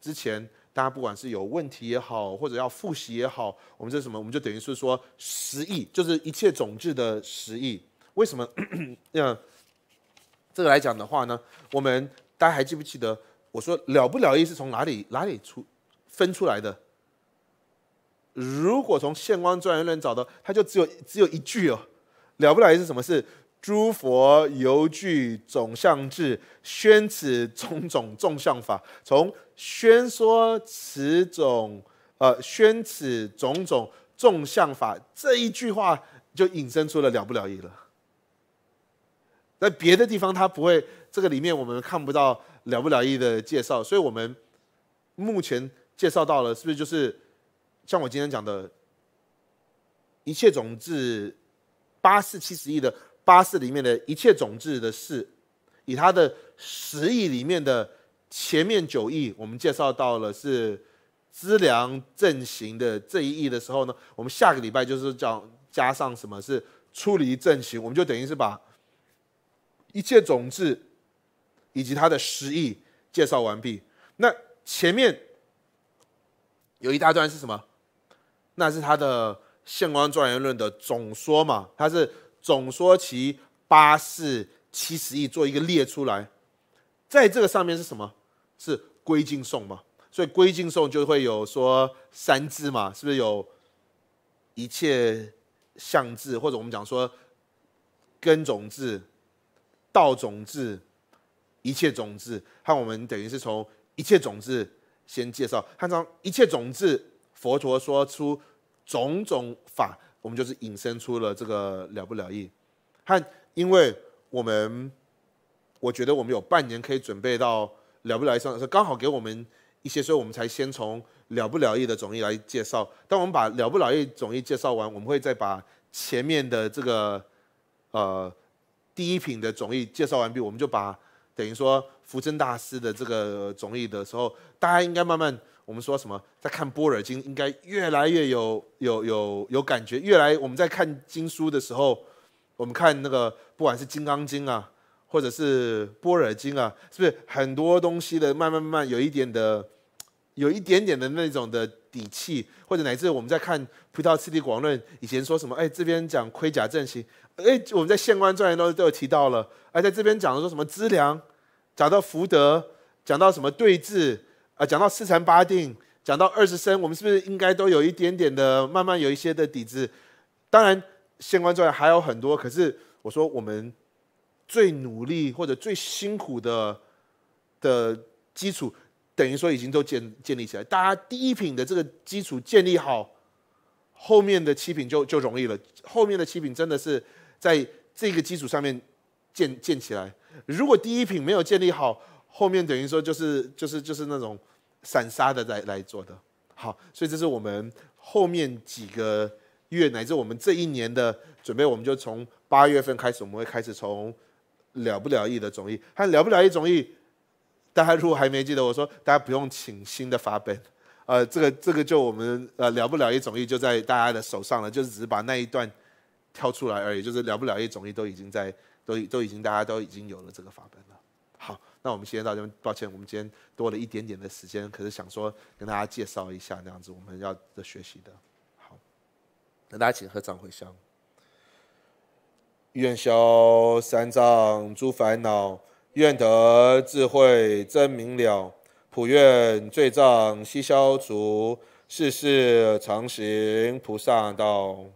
之前，大家不管是有问题也好，或者要复习也好，我们这什么，我们就等于是说十亿，就是一切总制的十亿。为什么？那这个来讲的话呢，我们大家还记不记得？我说了不了意是从哪里哪里出分出来的？如果从《现官专严论》找到，它就只有只有一句哦，了不了意是什么是诸佛犹具总相智，宣此种种众相法。从宣说此种，呃，宣此种种众相法这一句话，就引申出了了不了义了。在别的地方，他不会这个里面，我们看不到了不了义的介绍。所以我们目前介绍到了，是不是就是像我今天讲的，一切种子八四七十亿的。八四里面的一切总子的事，以他的十亿里面的前面九亿，我们介绍到了是资粮阵型的这一亿的时候呢，我们下个礼拜就是讲加上什么是出离阵型，我们就等于是把一切总子以及他的十亿介绍完毕。那前面有一大段是什么？那是他的《县官状元论》的总说嘛，他是。总说其八四七十亿做一个列出来，在这个上面是什么？是归敬颂嘛？所以归敬颂就会有说三字嘛？是不是有一切相智，或者我们讲说根种智、道种智、一切种智？看我们等于是从一切种智先介绍。看从一切种智，佛陀说出种种法。我们就是引申出了这个了不了意。和因为我们，我觉得我们有半年可以准备到了不了意上，刚好给我们一些，所以我们才先从了不了意的总义来介绍。当我们把了不了意总义介绍完，我们会再把前面的这个呃第一品的总义介绍完毕，我们就把等于说福增大师的这个总义的时候，大家应该慢慢。我们说什么？在看《波尔经》应该越来越有有有有感觉。越来我们在看经书的时候，我们看那个不管是《金刚经》啊，或者是《波尔经》啊，是不是很多东西的慢慢慢慢有一点的，有一点点的那种的底气，或者乃至我们在看《葡萄次第广论》以前说什么？哎，这边讲盔甲阵型，哎，我们在现官庄都都有提到了。哎，在这边讲的说什么资粮，讲到福德，讲到什么对峙。啊，讲到四禅八定，讲到二十生，我们是不是应该都有一点点的，慢慢有一些的底子？当然，现关之外还有很多。可是，我说我们最努力或者最辛苦的的基础，等于说已经都建建立起来。大家第一品的这个基础建立好，后面的七品就就容易了。后面的七品真的是在这个基础上面建建起来。如果第一品没有建立好，后面等于说就是就是就是那种散沙的来来做的，好，所以这是我们后面几个月乃至我们这一年的准备，我们就从八月份开始，我们会开始从了不了意的总义，看了不了意总义，大家如果还没记得，我说大家不用请新的法本，呃，这个这个就我们呃了不了一种义就在大家的手上了，就只是把那一段挑出来而已，就是了不了一种义都已经在都都已经大家都已经有了这个法本了，好。那我们今天到这，抱歉，我们今天多了一点点的时间，可是想说跟大家介绍一下那样子我们要的学习的。好，那大家请合掌回向，愿消三藏诸烦恼，愿得智慧真明了，普愿罪障悉消除，世世常行菩萨道。